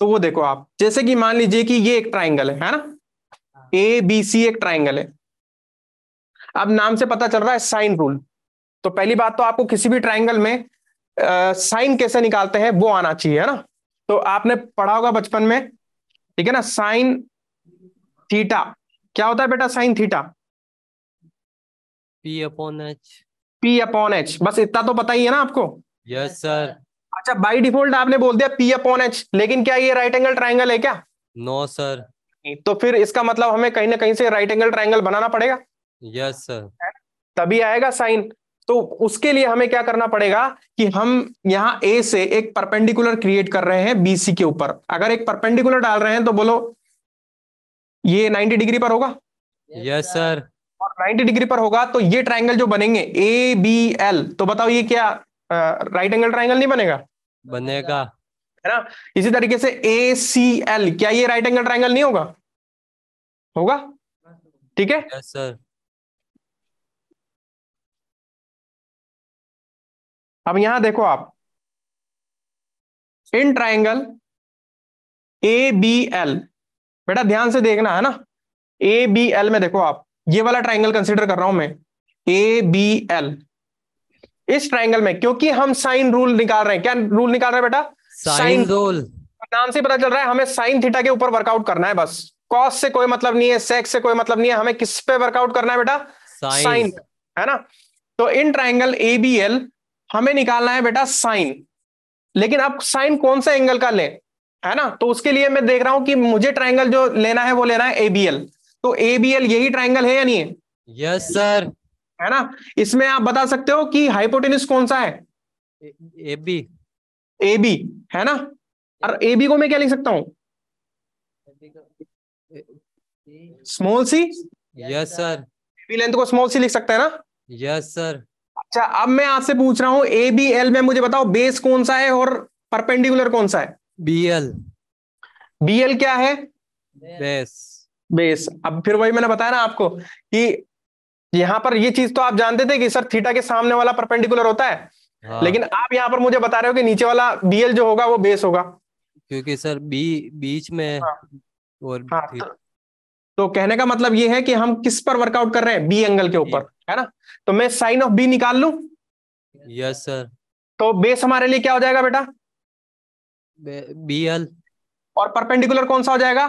तो वो देखो आप जैसे कि मान लीजिए कि ये एक ट्राइंगल है है ना ए बी सी एक ट्राइंगल है अब नाम से पता चल रहा है साइन रूल तो पहली बात तो आपको किसी भी ट्राइंगल में साइन कैसे निकालते हैं वो आना चाहिए है ना तो आपने पढ़ा होगा बचपन में ठीक है ना साइन थीटा क्या होता है बेटा sine theta P upon H P upon H बस इतना तो पता ही है ना आपको यस सर अच्छा बाय डिफॉल्ट आपने बोल दिया पी अपॉन एच लेकिन क्या ये राइट एंगल ट्राइंगल है क्या नो no, सर तो फिर इसका मतलब हमें कहीं ना कहीं से राइट एंगल ट्राइंगल बनाना पड़ेगा यस yes, सर तभी आएगा साइन तो उसके लिए हमें क्या करना पड़ेगा कि हम यहाँ ए से एक परपेंडिकुलर क्रिएट कर रहे हैं बीसी के ऊपर अगर एक परपेंडिकुलर डाल रहे हैं तो बोलो ये 90 डिग्री पर होगा यस yes, सर और 90 डिग्री पर होगा तो ये ट्राइंगल जो बनेंगे ए बी एल तो बताओ ये क्या राइट एंगल ट्राइंगल नहीं बनेगा बनेगा है ना इसी तरीके से ए सी एल क्या ये राइट एंगल ट्राइंगल नहीं होगा होगा ठीक है yes, सर अब यहां देखो आप in triangle A B L बेटा ध्यान से देखना है ना ए बी एल में देखो आप ये वाला ट्राइंगल कंसिडर कर रहा हूं मैं ए बी एल इस ट्राइंगल में क्योंकि हम साइन रूल निकाल रहे हैं क्या रूल निकाल रहे हैं बेटा साइन रूल नाम से पता चल रहा है हमें साइन थीटा के ऊपर वर्कआउट करना है बस कॉस से कोई मतलब नहीं है सेक्स से कोई मतलब नहीं है हमें किस पे वर्कआउट करना है बेटा साइन है ना तो in triangle A B L हमें निकालना है बेटा साइन लेकिन आप साइन कौन सा एंगल का लें है ना तो उसके लिए मैं देख रहा हूं कि मुझे ट्राइंगल जो लेना है वो लेना है एबीएल तो एबीएल यही ट्राइंगल है या नहीं है यस सर है ना इसमें आप बता सकते हो कि हाइपोटेनस कौन सा है एबी एबी है ना और एबी को मैं क्या लिख सकता हूं small C yes sir AB length को स्मॉल सी लिख सकते हैं ना यस सर अच्छा अब मैं आपसे पूछ रहा हूँ ए बी एल में मुझे बताओ बेस कौन सा है और परपेंडिकुलर कौन सा है बी एल बी एल क्या है बेस बेस अब फिर वही मैंने बताया ना आपको कि यहाँ पर ये चीज तो आप जानते थे कि सर थीटा के सामने वाला परपेंडिकुलर होता है हाँ। लेकिन आप यहाँ पर मुझे बता रहे हो कि नीचे वाला बीएल जो होगा वो बेस होगा क्योंकि सर बी बीच में हाँ। और हाँ, तो, तो कहने का मतलब ये है कि हम किस पर वर्कआउट कर रहे हैं बी एंगल के ऊपर है ना तो मैं साइन ऑफ बी निकाल लू यस सर तो बेस हमारे लिए क्या हो जाएगा बेटा बी एल और परपेंडिकुलर कौन सा हो जाएगा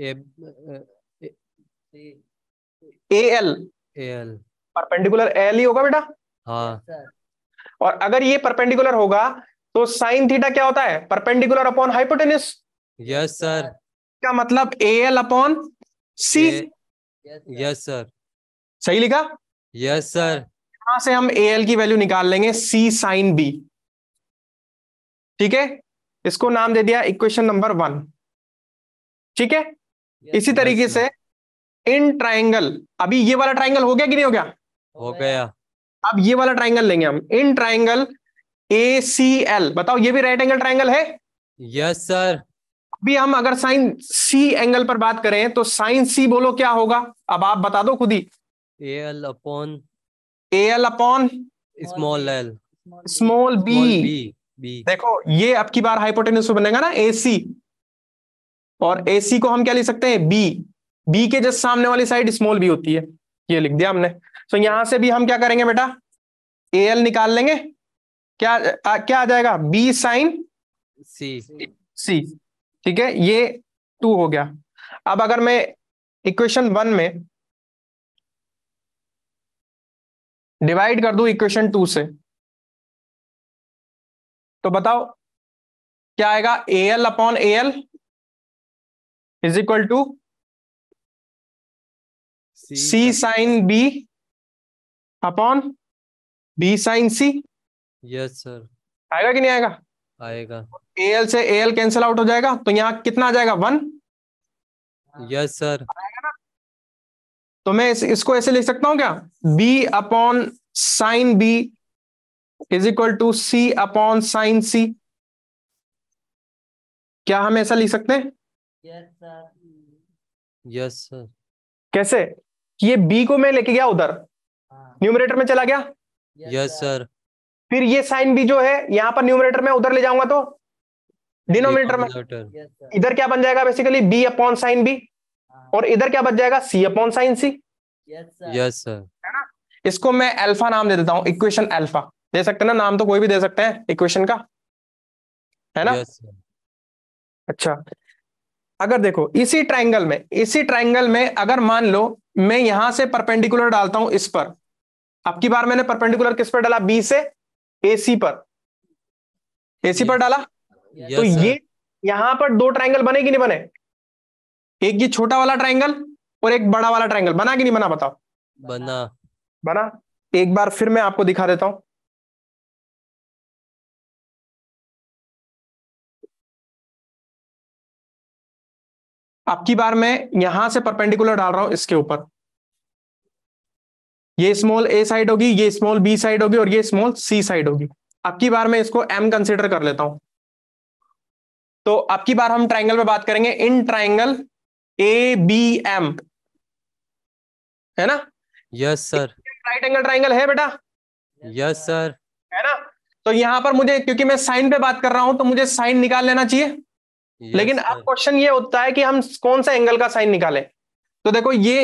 A L L perpendicular L ही होगा बेटा हाँ और अगर ये परपेंडिकुलर होगा तो साइन थीटा क्या होता है perpendicular upon hypotenuse yes sir का मतलब A L upon C yes sir सही लिखा यस सर यहां से हम ए एल की वैल्यू निकाल लेंगे सी साइन बी ठीक है इसको नाम दे दिया इक्वेशन नंबर वन ठीक है इसी तरीके से इन ट्राइंगल अभी ये वाला ट्राइंगल हो गया कि नहीं हो गया हो गया अब ये वाला ट्राइंगल लेंगे हम इन ट्राइंगल ए सी एल बताओ ये भी राइट एंगल ट्राइंगल है यस yes, सर भी हम अगर साइन सी एंगल पर बात करें तो साइन सी बोलो क्या होगा अब आप बता दो खुद ही L upon L upon small L small B देखो ये अब की बार हाइपोटेनस बनेगा ना ए सी और ए सी को हम क्या लिख सकते हैं बी बी के जस्ट सामने वाली साइड स्मॉल बी होती है ये लिख दिया हमने तो यहां से भी हम क्या करेंगे बेटा ए एल निकाल लेंगे क्या आ, क्या आ जाएगा बी साइन सी सी ठीक है ये टू हो गया अब अगर मैं इक्वेशन वन में डिवाइड कर दू इक्वेशन टू से तो बताओ क्या आएगा A L upon A L is equal to C sine B upon B sine C yes sir आएगा कि नहीं आएगा आएगा एल से एल कैंसिल आउट हो जाएगा तो यहाँ कितना आ जाएगा वन यस सर तो मैं इस, इसको ऐसे लिख सकता हूं क्या B upon sine B is equal to C upon sine C क्या हम ऐसा लिख सकते हैं यस सर यस सर कैसे ये बी को मैं लेके गया उधर न्यूमरेटर हाँ। में चला गया यस yes, सर फिर ये साइन भी जो है यहाँ पर न्यूमिनेटर में उधर ले जाऊंगा तो डिनोमिनेटर में इधर क्या बन जाएगा basically B upon sine B और इधर क्या बच जाएगा C upon sine C yes sir है ना इसको मैं अल्फा नाम दे देता हूँ इक्वेशन अल्फा दे सकते हैं ना नाम तो कोई भी दे सकते हैं इक्वेशन का है ना yes, अच्छा अगर देखो इसी ट्राइंगल में इसी ट्राइंगल में अगर मान लो मैं यहां से परपेंडिकुलर डालता हूं इस पर अब की बार मैंने परपेंडिकुलर किस पर डाला बी से एसी पर एसी पर डाला तो ये यहां पर दो ट्राइंगल बने कि नहीं बने एक ये छोटा वाला ट्राइंगल और एक बड़ा वाला ट्राइंगल बना कि नहीं बना बताओ बना बना एक बार फिर मैं आपको दिखा देता हूं आपकी बार मैं यहां से परपेंडिकुलर डाल रहा हूं इसके ऊपर ये स्मॉल ए साइड होगी ये स्मॉल बी साइड होगी और ये स्मॉल सी साइड होगी अब की बार मैं इसको एम कंसिडर कर लेता हूं तो अब की बार हम ट्राइंगल पे बात करेंगे in triangle A B M है ना yes sir right angle triangle है बेटा यस सर है ना तो यहां पर मुझे क्योंकि मैं साइन पे बात कर रहा हूं तो मुझे साइन निकाल लेना चाहिए yes, लेकिन sir. अब क्वेश्चन ये होता है कि हम कौन सा एंगल का साइन निकालें तो देखो ये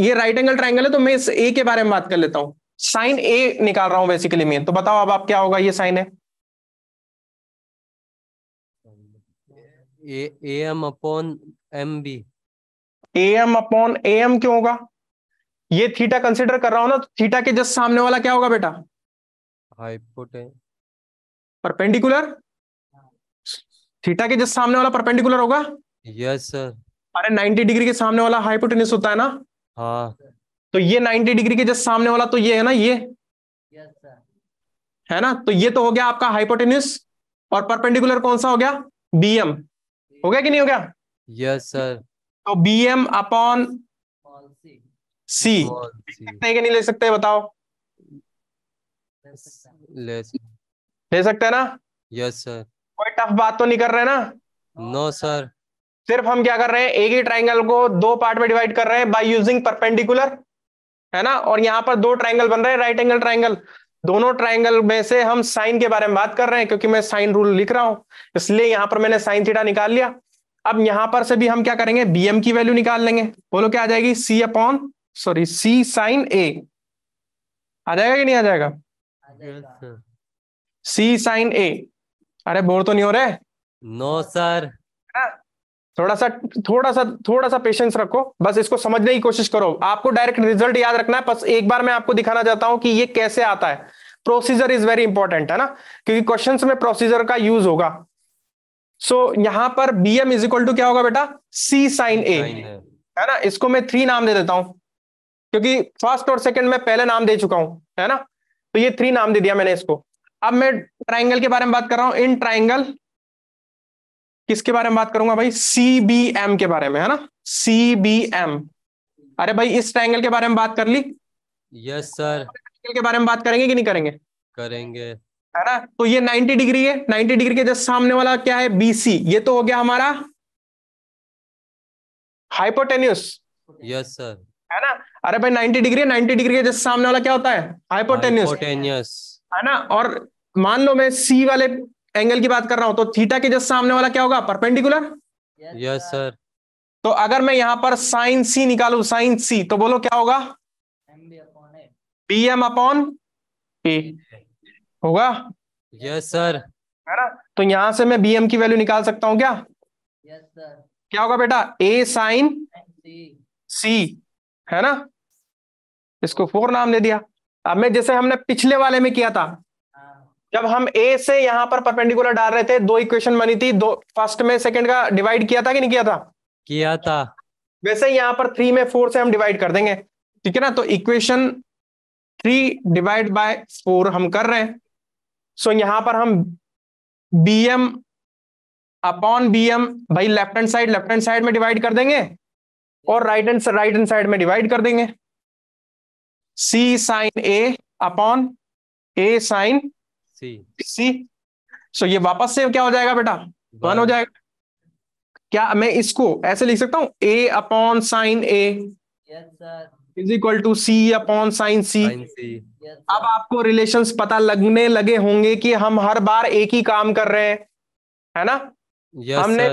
ये राइट एंगल ट्राइंगल है तो मैं इस ए के बारे में बात कर लेता हूं साइन ए निकाल रहा हूं बेसिकली मैं तो बताओ अब आप क्या होगा ये साइन है A M upon M B A M upon A M क्यों होगा ये थीटा कंसिडर कर रहा हूं ना तो थीटा के जस्ट सामने वाला क्या होगा बेटा परपेंडिकुलर थीटा के जस्ट सामने वाला परपेंडिकुलर होगा यस yes, सर अरे 90 डिग्री के सामने वाला हाइपोटेनस होता है ना हाँ। तो ये 90 डिग्री के जस्ट सामने वाला तो ये है ना ये yes, है ना तो ये तो हो गया आपका हाइपोटेन्यूस और परपेंडिकुलर कौन सा हो गया बीएम हो गया कि नहीं हो गया यस yes, सर तो बीएम अपॉन सी सकते हैं कि नहीं ले सकते है? बताओ ले सकते हैं ना यस सर कोई टफ बात तो नहीं कर रहे ना नो no, सर सिर्फ हम क्या कर रहे हैं एक ही ट्राइंगल को दो पार्ट में डिवाइड कर रहे हैं बाई यूजिंग परपेंडिकुलर है ना और यहाँ पर दो ट्राइंगल बन रहे हैं राइट एंगल ट्राइंगल दोनों ट्राइंगल में से हम साइन के बारे में बात कर रहे हैं क्योंकि मैं साइन रूल लिख रहा हूं इसलिए यहां पर मैंने साइन थीटा निकाल लिया अब यहां पर से भी हम क्या करेंगे बी की वैल्यू निकाल लेंगे बोलो क्या आ जाएगी C upon sorry C sine A आ जाएगा कि नहीं आ जाएगा सी साइन ए अरे बोर तो नहीं हो रहे नो सर थोड़ा सा थोड़ा सा थोड़ा सा पेशेंस रखो बस इसको समझने की कोशिश करो आपको डायरेक्ट रिजल्ट याद रखना है बस एक बार मैं आपको दिखाना चाहता हूं कि ये कैसे आता है प्रोसीजर इज वेरी इंपॉर्टेंट है ना क्योंकि क्वेश्चन में प्रोसीजर का यूज होगा सो so, यहां पर B M is equal to क्या होगा बेटा सी साइन ए है ना इसको मैं थ्री नाम दे देता हूं क्योंकि फर्स्ट और सेकंड में पहले नाम दे चुका हूं है ना तो ये थ्री नाम दे दिया मैंने इसको अब मैं ट्राइंगल के बारे में बात कर रहा हूं इन ट्राइंगल किसके बारे में बात करूंगा भाई सी बी एम के बारे में है ना सी बी एम अरे भाई इस ट्राइंगल के बारे में बात कर ली यस सर के बारे में बात करेंगे कि नहीं करेंगे करेंगे है ना तो ये 90 डिग्री है 90 डिग्री के जस्ट सामने वाला क्या है बीसी ये तो हो गया हमारा हाइपोटेन्यूस यस सर है ना अरे भाई नाइन्टी डिग्री है नाइन्टी डिग्री के जस्ट सामने वाला क्या होता है हाइपोटेन्यूस है ना और मान लो मैं सी वाले एंगल की बात कर रहा हूं तो थीटा के जस्ट सामने वाला क्या होगा परपेंडिकुलर यस सर तो अगर मैं यहां पर साइन सी निकालू साइन सी तो बोलो क्या होगा पीएम अपॉन ए होगा यस सर है ना तो यहां से मैं बी एम की वैल्यू निकाल सकता हूं क्या यस सर क्या होगा बेटा ए साइन सी है ना इसको फोर नाम दे दिया अब मैं जैसे हमने पिछले वाले में किया था जब हम ए से यहां पर परपेंडिकुलर डाल रहे थे दो इक्वेशन बनी थी दो फर्स्ट में सेकंड का डिवाइड किया था कि नहीं किया था किया था वैसे यहां पर थ्री में फोर से हम डिवाइड कर देंगे ठीक है ना तो equation three divide by four हम कर रहे हैं सो यहाँ यहां पर हम B M upon B M भाई left hand side left hand side में डिवाइड कर देंगे और right hand right hand side में डिवाइड कर देंगे C sine A upon A sine C so ये वापस से क्या हो जाएगा बेटा वन हो जाएगा क्या मैं इसको ऐसे लिख सकता हूँ A upon sine A is equal to C upon sine C अब आपको रिलेशन पता लगने लगे होंगे कि हम हर बार एक ही काम कर रहे हैं है ना yes, हमने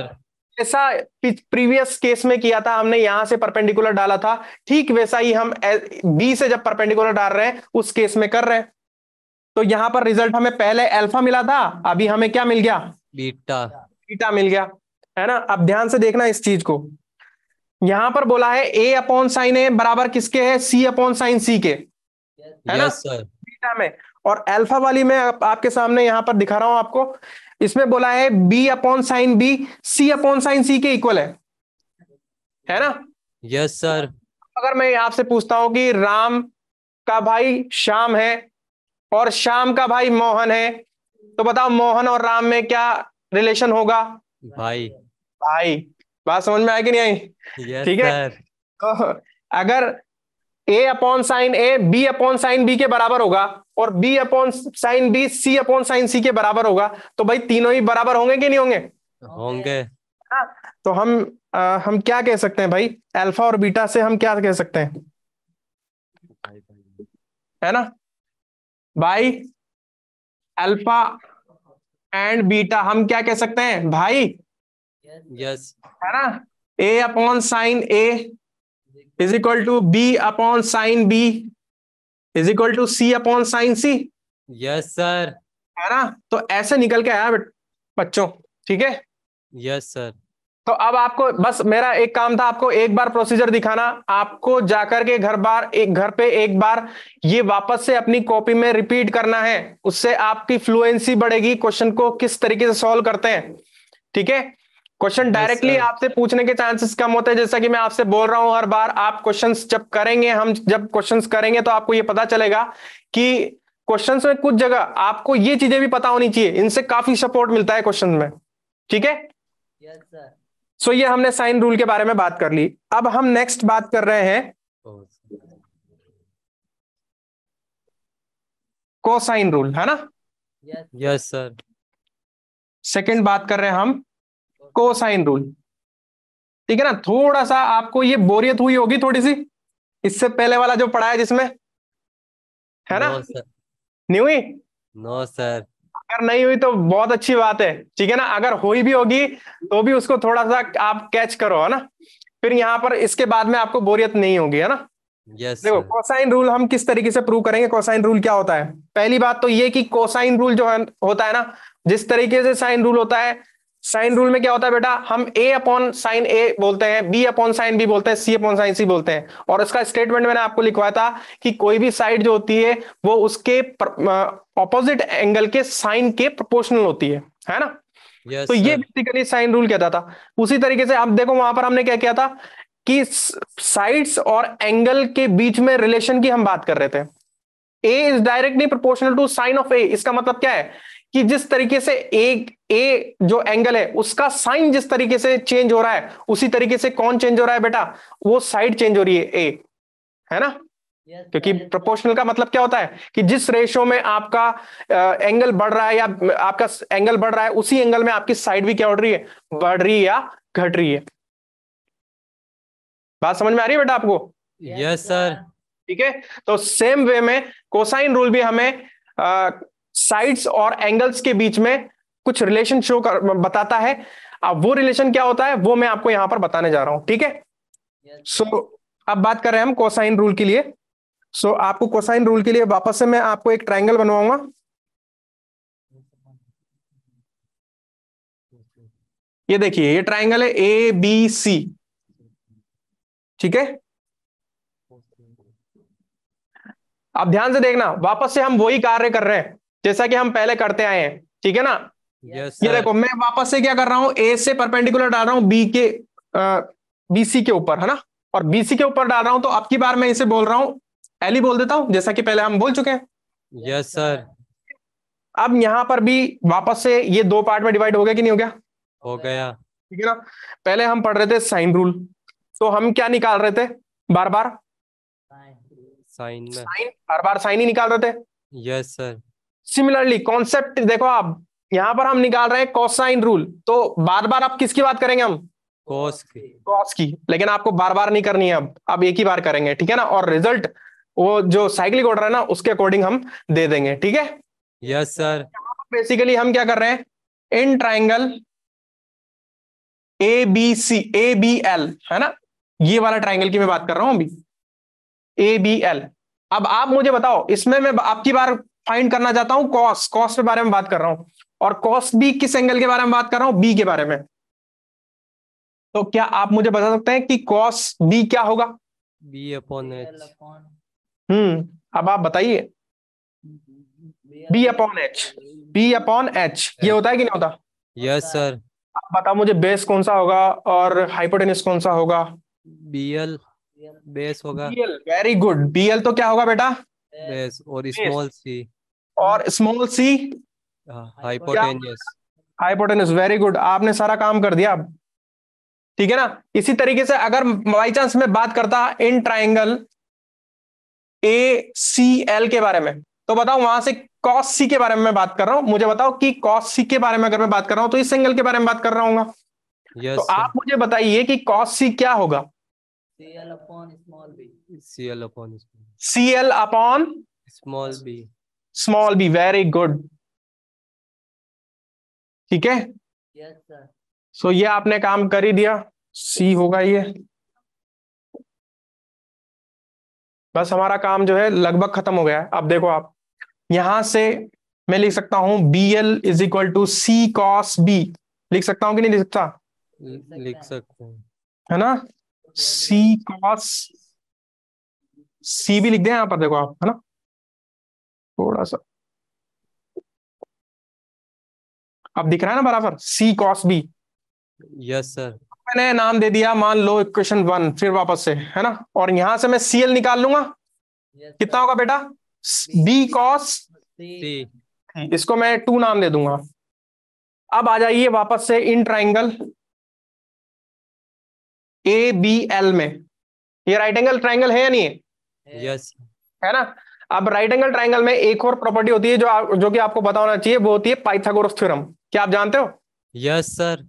ऐसा जैसा प्रीवियस केस में किया था हमने यहां से परपेंडिकुलर डाला था ठीक वैसा ही हम बी से जब परपेंडिकुलर डाल रहे हैं उस केस में कर रहे हैं तो यहां पर रिजल्ट हमें पहले अल्फा मिला था अभी हमें क्या मिल गया बीटा बीटा मिल गया है ना अब ध्यान से देखना इस चीज को यहां पर बोला है ए अपॉन साइन ए बराबर किसके है सी अपॉन साइन सी के है ना बीटा में और अल्फा वाली मैं आप, आपके सामने यहां पर दिखा रहा हूं आपको इसमें बोला है B upon sine B C upon sine C के इक्वल है है ना यस सर अगर मैं आपसे पूछता हूं कि राम का भाई श्याम है और श्याम का भाई मोहन है तो बताओ मोहन और राम में क्या रिलेशन होगा भाई भाई बात समझ में आएगी नहीं आई ठीक है तो अगर A upon sine A B upon sine B के बराबर होगा और B upon sine B C upon sine C के बराबर होगा तो भाई तीनों ही बराबर होंगे कि नहीं होंगे होंगे हाँ, तो हम आ, हम क्या कह सकते हैं भाई अल्फा और बीटा से हम क्या कह सकते हैं है ना भाई अल्फा एंड बीटा हम क्या कह सकते हैं भाई यस है ना A upon sine A is equal to B upon sine B is equal to C upon sine C yes sir है ना तो ऐसे निकल के आया बच्चों ठीक है यस सर तो अब आपको बस मेरा एक काम था आपको एक बार प्रोसीजर दिखाना आपको जाकर के घर बार एक घर पे एक बार ये वापस से अपनी कॉपी में रिपीट करना है उससे आपकी फ्लुएंसी बढ़ेगी क्वेश्चन को किस तरीके से सॉल्व करते हैं ठीक है क्वेश्चन डायरेक्टली आपसे पूछने के चांसेस कम होते हैं जैसा कि मैं आपसे बोल रहा हूं हर बार आप क्वेश्चन जब करेंगे हम जब क्वेश्चन करेंगे तो आपको ये पता चलेगा कि क्वेश्चन में कुछ जगह आपको ये चीजें भी पता होनी चाहिए इनसे काफी सपोर्ट मिलता है क्वेश्चन में ठीक है yes, सो ये हमने साइन रूल के बारे में बात कर ली अब हम नेक्स्ट बात कर रहे हैं कोसाइन रूल है ना यस सर सेकंड बात कर रहे हैं हम कोसाइन रूल ठीक है ना थोड़ा सा आपको ये बोरियत हुई होगी थोड़ी सी इससे पहले वाला जो पढ़ा है जिसमें है ना न्यू ही नो सर अगर नहीं हुई तो बहुत अच्छी बात है ठीक है ना अगर हुई भी होगी तो भी उसको थोड़ा सा आप कैच करो है ना फिर यहाँ पर इसके बाद में आपको बोरियत नहीं होगी है ना yes, देखो कोसाइन रूल हम किस तरीके से प्रूव करेंगे कोसाइन रूल क्या होता है पहली बात तो ये कि कोसाइन रूल जो है होता है ना जिस तरीके से साइन रूल होता है साइन रूल में क्या होता है बेटा हम ए अपॉन साइन ए बोलते हैं बी अपॉन साइन बी बोलते हैं सी अपॉन साइन सी बोलते हैं और इसका स्टेटमेंट मैंने आपको लिखवाया था कि कोई भी साइड जो होती है वो उसके ऑपोजिट एंगल के साइन के प्रोपोर्शनल होती है है ना yes, तो ये बेसिकली साइन रूल कहता था उसी तरीके से आप देखो वहां पर हमने क्या किया था कि साइड्स और एंगल के बीच में रिलेशन की हम बात कर रहे थे A is directly proportional to sine of A इसका मतलब क्या है कि जिस तरीके से एक ए जो एंगल है उसका साइन जिस तरीके से चेंज हो रहा है उसी तरीके से कौन चेंज हो रहा है बेटा वो साइड चेंज हो रही है ए है ना yes, क्योंकि प्रोपोर्शनल का मतलब क्या होता है कि जिस रेशो में आपका एंगल बढ़ रहा है या आपका एंगल बढ़ रहा है उसी एंगल में आपकी साइड भी क्या बढ़ रही है बढ़ रही है या घट रही है बात समझ में आ रही है बेटा आपको यस सर ठीक है तो सेम वे में कोसाइन रूल भी हमें साइड्स और एंगल्स के बीच में कुछ रिलेशन शो कर बताता है अब वो रिलेशन क्या होता है वो मैं आपको यहां पर बताने जा रहा हूं ठीक है सो अब बात कर रहे हैं हम कोसाइन रूल के लिए सो so, आपको कोसाइन रूल के लिए वापस से मैं आपको एक ट्राइंगल बनवाऊंगा ये देखिए ये ट्राइंगल है ए बी सी ठीक है अब ध्यान से देखना वापस से हम वही कार्य कर रहे हैं जैसा कि हम पहले करते आए हैं ठीक है ना yes, ये देखो मैं वापस से क्या कर रहा हूँ ए से परपेंडिकुलर डाल रहा हूं बी के बीसी के ऊपर है ना और बीसी के ऊपर डाल रहा हूं तो अब की बार मैं इसे बोल रहा हूं एली e बोल देता हूं जैसा कि पहले हम बोल चुके हैं यस सर अब यहाँ पर भी वापस से ये दो पार्ट में डिवाइड हो गया कि नहीं हो गया हो गया ठीक है ना पहले हम पढ़ रहे थे साइन रूल तो हम क्या निकाल रहे थे बार बार साइन साइन बार बार साइन ही निकाल रहे थे यस सर सिमिलरली कॉन्सेप्ट देखो आप यहाँ पर हम निकाल रहे हैं कोसाइन रूल तो बार बार आप किसकी बात करेंगे हम कॉस की कॉस की लेकिन आपको बार बार नहीं करनी है अब अब एक ही बार करेंगे ठीक है ना और रिजल्ट वो जो साइक्लिक ऑर्डर है ना उसके अकॉर्डिंग हम दे देंगे ठीक है यस सर बेसिकली हम क्या कर रहे हैं in triangle A B C A B L है ना ये वाला ट्राइंगल की मैं बात कर रहा हूं अभी ए बी एल अब आप मुझे बताओ इसमें मैं आपकी बार फाइंड करना चाहता हूं कॉस कॉस के बारे में बात कर रहा हूं और कॉस बी किस एंगल के बारे में बात कर रहा हूं बी के बारे में तो क्या आप मुझे बता सकते हैं कि कॉस बी क्या होगा बी अपॉन एच हम्म अब आप बताइए B upon H B upon H ये होता है कि नहीं होता यस सर आप बताओ मुझे बेस कौन सा होगा और हाइपोटेनिस कौन सा होगा बी एल बेस होगा B L very good B L तो क्या होगा बेटा बेस और स्मॉल सी और small C hypotenuse hypotenuse very good आपने सारा काम कर दिया ठीक है ना इसी तरीके से अगर बाई चांस मैं बात करता इन ट्राइंगल ए सी एल के बारे में तो बताओ वहां से कॉस सी के बारे में बात कर रहा हूं मुझे बताओ कि कॉस सी के बारे में अगर मैं बात कर रहा हूं तो इस एंगल के बारे में बात कर रहा हूँ yes, तो sir. आप मुझे बताइए कि कॉस सी क्या होगा C L upon small B C L upon small B small B very good ठीक है सो ये आपने काम कर ही दिया सी होगा ये बस हमारा काम जो है लगभग खत्म हो गया है अब देखो आप यहां से मैं लिख सकता हूं B L is equal to C cos B लिख सकता हूं कि नहीं लिख सकता लिख सकते है ना सी कॉस सी भी लिख दें यहाँ पर देखो आप है ना थोड़ा सा अब दिख रहा है ना बराबर C cos B yes sir मैंने नाम दे दिया मान लो इक्वेशन वन फिर वापस से है ना और यहां से मैं सी एल निकाल लूंगा yes, कितना होगा बेटा बी कॉस इसको मैं टू नाम दे दूंगा अब आ जाइए वापस से in triangle A B L में ये राइट एंगल ट्राइंगल है या नहीं है यस yes. है ना अब राइट एंगल ट्राइंगल में एक और प्रॉपर्टी होती है जो जो कि आपको बता होना चाहिए वो होती है पाइथागोरस थ्योरम क्या आप जानते हो यस yes, सर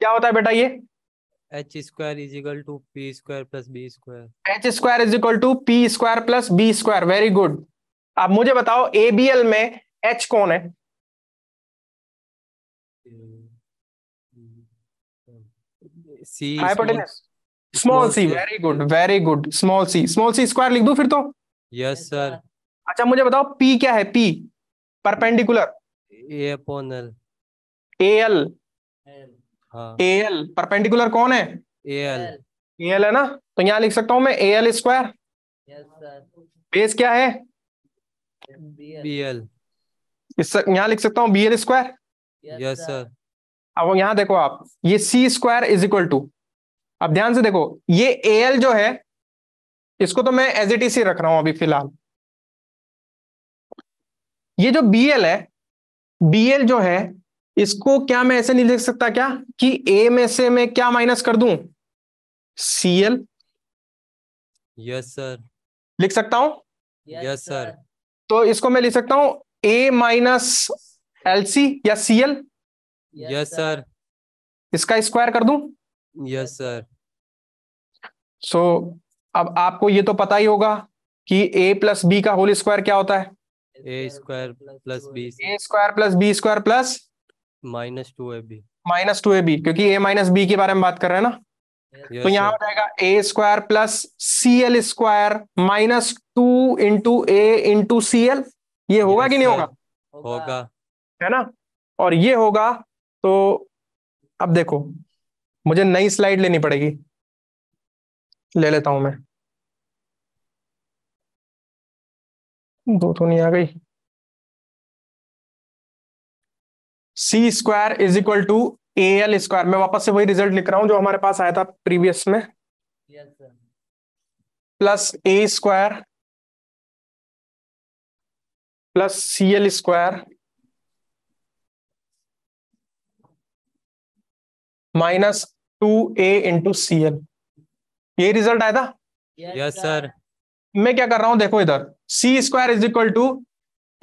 क्या होता है बेटा ये H square is equal to P square plus B square H square is equal to P square plus B square very good अब मुझे बताओ ए बी एल में एच कौन है small C very good very good small C small C square लिख दू फिर तो यस yes, सर अच्छा मुझे बताओ पी क्या है P perpendicular A L A L A L perpendicular कौन है ए एल ए एल है ना तो यहाँ लिख सकता हूँ मैं ए एल स्क्वायर बेस क्या है बी एल यहाँ लिख सकता हूँ B L square yes sir अब यहाँ देखो आप ये C square is equal to अब ध्यान से देखो ये ए एल जो है इसको तो मैं एज इट इज रख रहा हूं अभी फिलहाल ये जो बी एल है बी एल जो है इसको क्या मैं ऐसे नहीं लिख सकता क्या कि ए में से मैं क्या माइनस कर दूं सी एल यस सर लिख सकता हूं यस सर तो इसको मैं लिख सकता हूं ए माइनस एल सी या सी एल यस सर इसका स्क्वायर कर दूं यस सर सो अब आपको ये तो पता ही होगा कि ए प्लस बी का होल स्क्वायर क्या होता है माइनस टू ए बी क्योंकि ए माइनस बी के बारे में बात कर रहे हैं ना yes, तो यहाँ आएगा A square plus C L square minus two into A into C L ये होगा yes, कि नहीं होगा होगा है ना और ये होगा तो अब देखो मुझे नई स्लाइड लेनी पड़ेगी ले लेता हूं मैं दो तो नहीं आ गई C square is equal to A L square मैं वापस से वही रिजल्ट लिख रहा हूं जो हमारे पास आया था प्रीवियस में plus A square plus C L square minus two A into C L ये रिजल्ट आया था यस yes, सर मैं क्या कर रहा हूं देखो इधर C square is equal to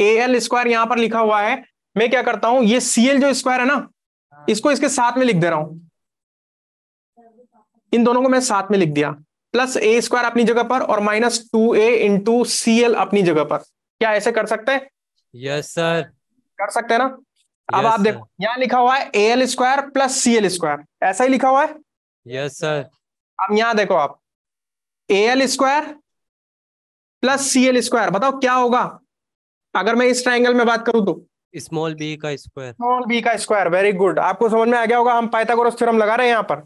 A L square यहां पर लिखा हुआ है मैं क्या करता हूं ये सी एल जो स्क्वायर है ना इसको इसके साथ में लिख दे रहा हूं इन दोनों को मैं साथ में लिख दिया प्लस ए स्क्वायर अपनी जगह पर और minus two A into C L अपनी जगह पर क्या ऐसे कर सकते हैं यस सर कर सकते हैं ना yes, अब आप देखो यहां लिखा हुआ है A L square plus C L square ऐसा ही लिखा हुआ है यस yes, सर अब यहां देखो आप A L square plus C L square बताओ क्या होगा अगर मैं इस ट्राइंगल में बात करूं तो स्मॉल बी का स्क्वायर स्मॉल बी का स्क्वायर वेरी गुड आपको समझ में आ गया होगा हम पाइथागोरस थ्योरम लगा रहे हैं यहाँ पर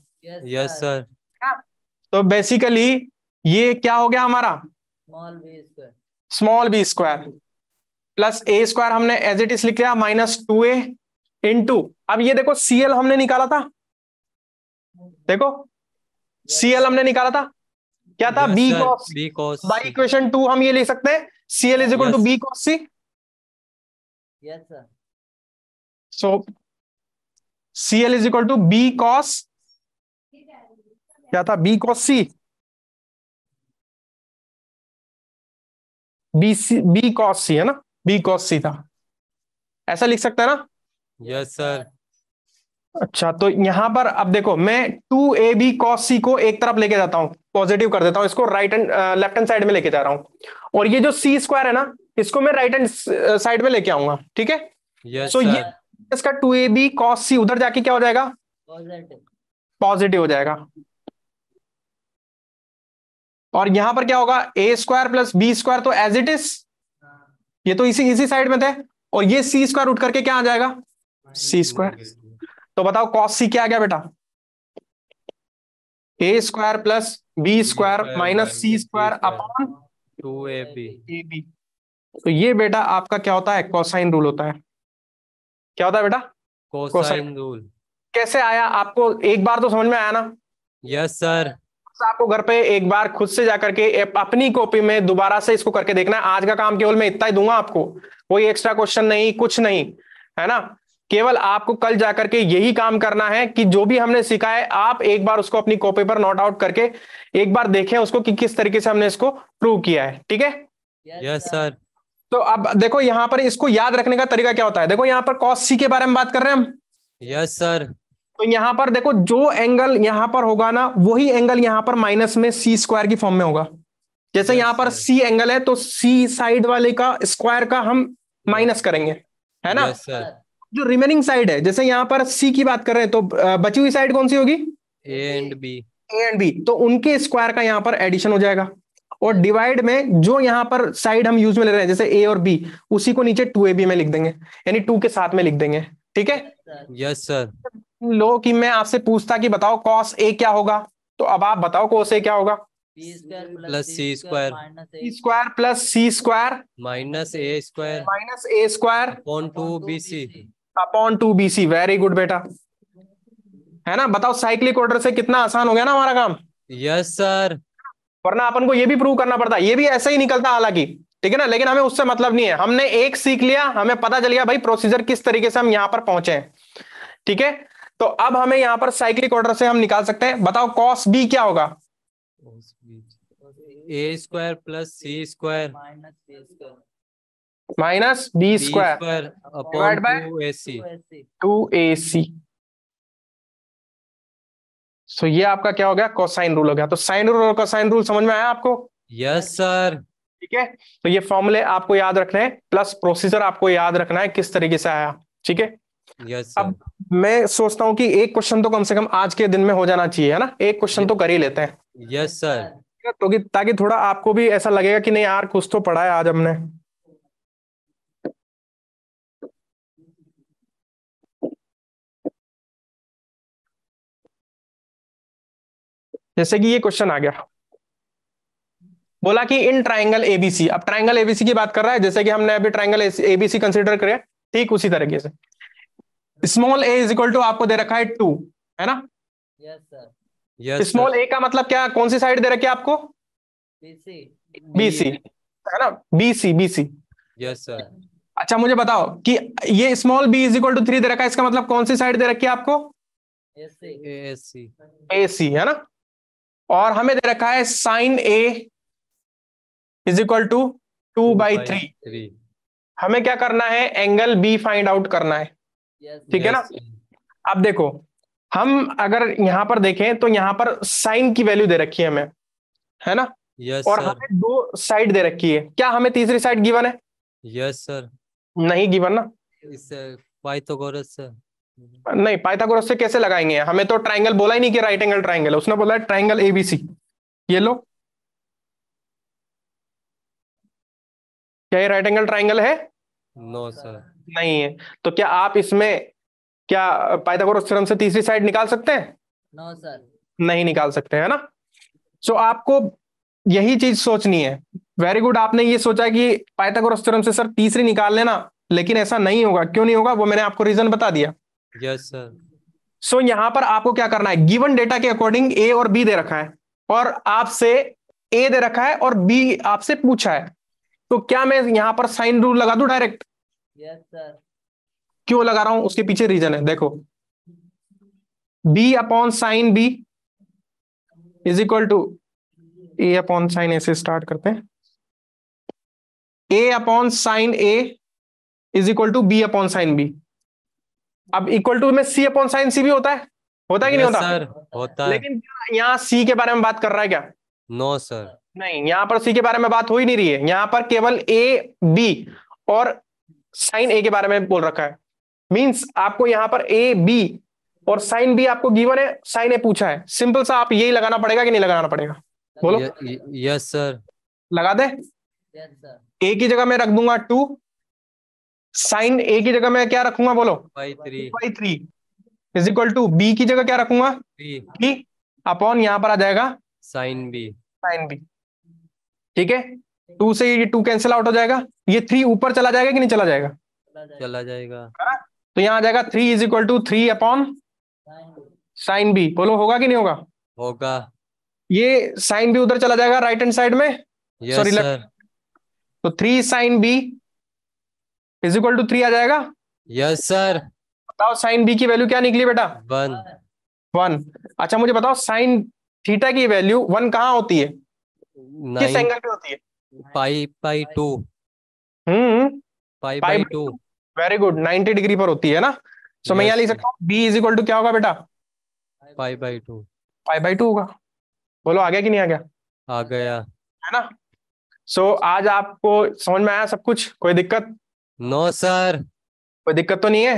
यस सर हाँ। तो बेसिकली ये क्या हो गया हमारा small B square plus A square हमने एज इट इज लिख लिया माइनस टू ए इंटू अब ये देखो सीएल हमने निकाला था देखो सीएल हमने निकाला था क्या था B cos B cos by equation two हम ये ले सकते हैं C L is equal to B cos C so C L is equal to B cos क्या था B cos C B C B cos C है ना B cos सी था ऐसा लिख सकते हैं ना यस yes, सर अच्छा तो यहां पर अब देखो मैं two A B cos C को एक तरफ लेके जाता हूं पॉजिटिव कर देता हूं इसको right and left hand side में लेके जा रहा हूं और ये जो सी स्क्वायर है ना इसको मैं राइट हैंड साइड में लेके आऊंगा ठीक है सो ये इसका two A B cos C उधर जाके क्या हो जाएगा पॉजिटिव हो जाएगा और यहां पर क्या होगा A square plus B square तो एज इट इज ये तो इसी इसी साइड में थे और ये सी स्क्वायर उठ करके क्या आ जाएगा सी स्क्वायर तो बताओ कॉस सी क्या आ गया बेटा A square plus B square minus C square upon two A B A B तो ये बेटा आपका क्या होता है कोसाइन रूल होता है क्या होता है बेटा कोसाइन रूल कैसे आया आपको एक बार तो समझ में आया ना यस सर आपको घर पे एक बार खुद से जाकर के अपनी कॉपी में दोबारा से इसको करके देखना है आज का काम केवल मैं इतना ही दूंगा आपको कोई एक्स्ट्रा क्वेश्चन नहीं कुछ नहीं है ना केवल आपको कल जाकर के यही काम करना है कि जो भी हमने सीखा है आप एक बार उसको अपनी कॉपी पर नोट आउट करके एक बार देखें उसको कि किस तरीके से हमने इसको प्रूव किया है ठीक है यस सर तो अब देखो यहाँ पर इसको याद रखने का तरीका क्या होता है देखो यहाँ पर कॉस सी के बारे में बात कर रहे हैं हम यस सर तो यहाँ पर देखो जो एंगल यहाँ पर होगा ना वही एंगल यहाँ पर माइनस में सी स्क्वायर की फॉर्म में होगा जैसे yes, यहाँ पर सी एंगल है तो सी साइड वाले का स्क्वायर का हम माइनस करेंगे है ना yes, जो रिमेनिंग साइड है जैसे यहाँ पर सी की बात कर रहे हैं तो बची हुई साइड कौन सी होगी A and B A and B तो उनके स्क्वायर का यहाँ पर एडिशन हो जाएगा और डिवाइड में जो यहाँ पर साइड हम यूज में ले रहे हैं जैसे ए और बी उसी को नीचे टू ए बी में लिख देंगे यानी टू के साथ में लिख देंगे ठीक है यस सर लो कि मैं आपसे पूछता कि बताओ कॉस ए क्या होगा तो अब आप बताओ कॉस ए क्या होगा plus C square square plus C square minus A square minus A square upon two B C upon two BC very good बेटा है ना बताओ साइक्लिक ऑर्डर से कितना आसान हो गया ना हमारा काम यस सर वरना अपन को ये भी प्रूव करना पड़ता ये भी ऐसा ही निकलता हालांकि ठीक है ना लेकिन हमें उससे मतलब नहीं है हमने एक सीख लिया हमें पता चल गया भाई प्रोसीजर किस तरीके से हम यहां पर पहुंचे ठीक है तो अब हमें यहां पर साइक्लिक ऑर्डर से हम निकाल सकते हैं बताओ कॉस बी क्या होगा A square plus C square minus B square divide by two A C so ये आपका क्या हो गया कोसाइन रूल हो गया तो साइन रूल और कोसाइन रूल समझ में आया आपको यस सर ठीक है तो ये फॉर्मूले आपको याद रखने हैं प्लस प्रोसीजर आपको याद रखना है किस तरीके से आया ठीक है yes, अब मैं सोचता हूँ कि एक क्वेश्चन तो कम से कम आज के दिन में हो जाना चाहिए है ना एक क्वेश्चन yes. तो कर ही लेते हैं यस सर तो ताकि थोड़ा आपको भी ऐसा लगेगा कि नहीं यार कुछ तो पढ़ा है आज हमने जैसे कि ये क्वेश्चन आ गया बोला कि इन ट्राइंगल एबीसी अब ट्राइंगल एबीसी की बात कर रहा है जैसे कि हमने अभी ट्राइंगल एबीसी कंसिडर करे ठीक उसी तरीके से small A is equal to आपको दे रखा है टू है ना यस सर स्मॉल ए का मतलब क्या कौन सी साइड दे रखी है आपको बीसी है ना बीसी बीसी यस सर अच्छा मुझे बताओ कि ये small B is equal to three दे रखा है इसका मतलब कौन सी साइड दे रखी है आपको एसी एसी है ना और हमें दे रखा है sine A is equal to two by three हमें क्या करना है एंगल बी फाइंड आउट करना है ठीक yes, है ना अब देखो हम अगर यहां पर देखें तो यहां पर साइन की वैल्यू दे रखी है हमें है ना yes, और sir. हमें दो साइड दे रखी है क्या हमें तीसरी साइड गिवन है यस yes, सर नहीं गिवन ना पाइथागोरस सर uh, नहीं पाइथागोरस से कैसे लगाएंगे हमें तो ट्राइंगल बोला ही नहीं कि राइट एंगल ट्राइंगल उसने बोला है ट्राइंगल एबीसी ये लो क्या ये राइट एंगल ट्राइंगल है नो सर नहीं है तो क्या आप इसमें क्या पाइथागोरस थ्योरम से तीसरी साइड निकाल सकते हैं नो सर नहीं निकाल सकते है ना सो so, आपको यही चीज सोचनी है वेरी गुड आपने ये सोचा कि पाइथागोरस थ्योरम से सर तीसरी निकाल लेना लेकिन ऐसा नहीं होगा क्यों नहीं होगा वो मैंने आपको रीजन बता दिया यस सर सो यहां पर आपको क्या करना है गिवन डेटा के अकॉर्डिंग ए और बी दे रखा है और आपसे ए दे रखा है और बी आपसे पूछा है तो क्या मैं यहां पर साइन रूल लगा दू डायरेक्ट यस सर क्यों लगा रहा हूं उसके पीछे रीजन है देखो B upon sine B is equal to A upon sine A से स्टार्ट करते हैं A upon sine A is equal to B upon sine B अब इक्वल टू में सी अपॉन साइन सी भी होता है होता है कि नहीं होता सर होता लेकिन यहाँ सी के बारे में बात कर रहा है क्या नो सर नहीं यहाँ पर सी के बारे में बात हो ही नहीं रही है यहाँ पर केवल ए बी और साइन ए के बारे में बोल रखा है मीन्स आपको यहाँ पर ए बी और साइन बी आपको गिवन है साइन ए पूछा है सिंपल सा आप यही लगाना पड़ेगा कि नहीं लगाना पड़ेगा बोलो यस सर लगा दे ए की जगह मैं रख दूंगा टू साइन ए की जगह मैं क्या रखूंगा बोलो by three is equal to B की जगह क्या रखूंगा बी अपॉन यहाँ पर आ जाएगा साइन बी साइन बी ठीक है टू से ये टू कैंसिल आउट हो जाएगा ये थ्री ऊपर चला जाएगा कि नहीं चला जाएगा चला जाएगा आ? हाँ। तो यहाँ आ जाएगा three is equal to three upon sine B बोलो होगा कि नहीं होगा होगा ये साइन बी उधर चला जाएगा राइट हैंड साइड में सॉरी तो three sine B is equal to three आ जाएगा यस सर बताओ साइन बी की वैल्यू क्या निकली बेटा वन वन अच्छा मुझे बताओ साइन थीटा की वैल्यू वन कहाँ होती है किस एंगल पे होती है pi pi two hmm pi pi two very good ninety degree पर होती है ना सो मैं यहाँ लिख सकता हूँ बी इज इक्वल टू क्या होगा बेटा pi by two pi by two होगा बोलो आ गया कि नहीं आ गया आ गया है ना सो so, आज आपको समझ में आया सब कुछ कोई दिक्कत नो सर कोई दिक्कत तो नहीं है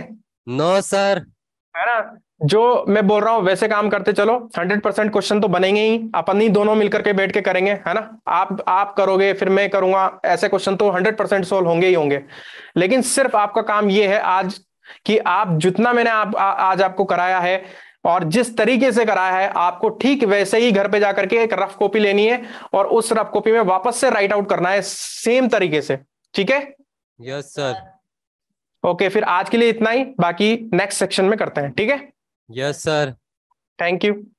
नो सर है ना जो मैं बोल रहा हूँ वैसे काम करते चलो हंड्रेड परसेंट क्वेश्चन तो बनेंगे ही अपन ही दोनों मिलकर के बैठ के करेंगे है ना आप आप करोगे फिर मैं करूंगा ऐसे क्वेश्चन तो हंड्रेड परसेंट सोल्व होंगे ही होंगे लेकिन सिर्फ आपका काम ये है आज कि आप जितना मैंने आप आ, आज आपको कराया है और जिस तरीके से कराया है आपको ठीक वैसे ही घर पे जाकर के एक रफ कॉपी लेनी है और उस रफ कॉपी में वापस से राइट आउट करना है सेम तरीके से ठीक है यस सर ओके फिर आज के लिए इतना ही बाकी नेक्स्ट सेक्शन में करते हैं ठीक है यस सर थैंक यू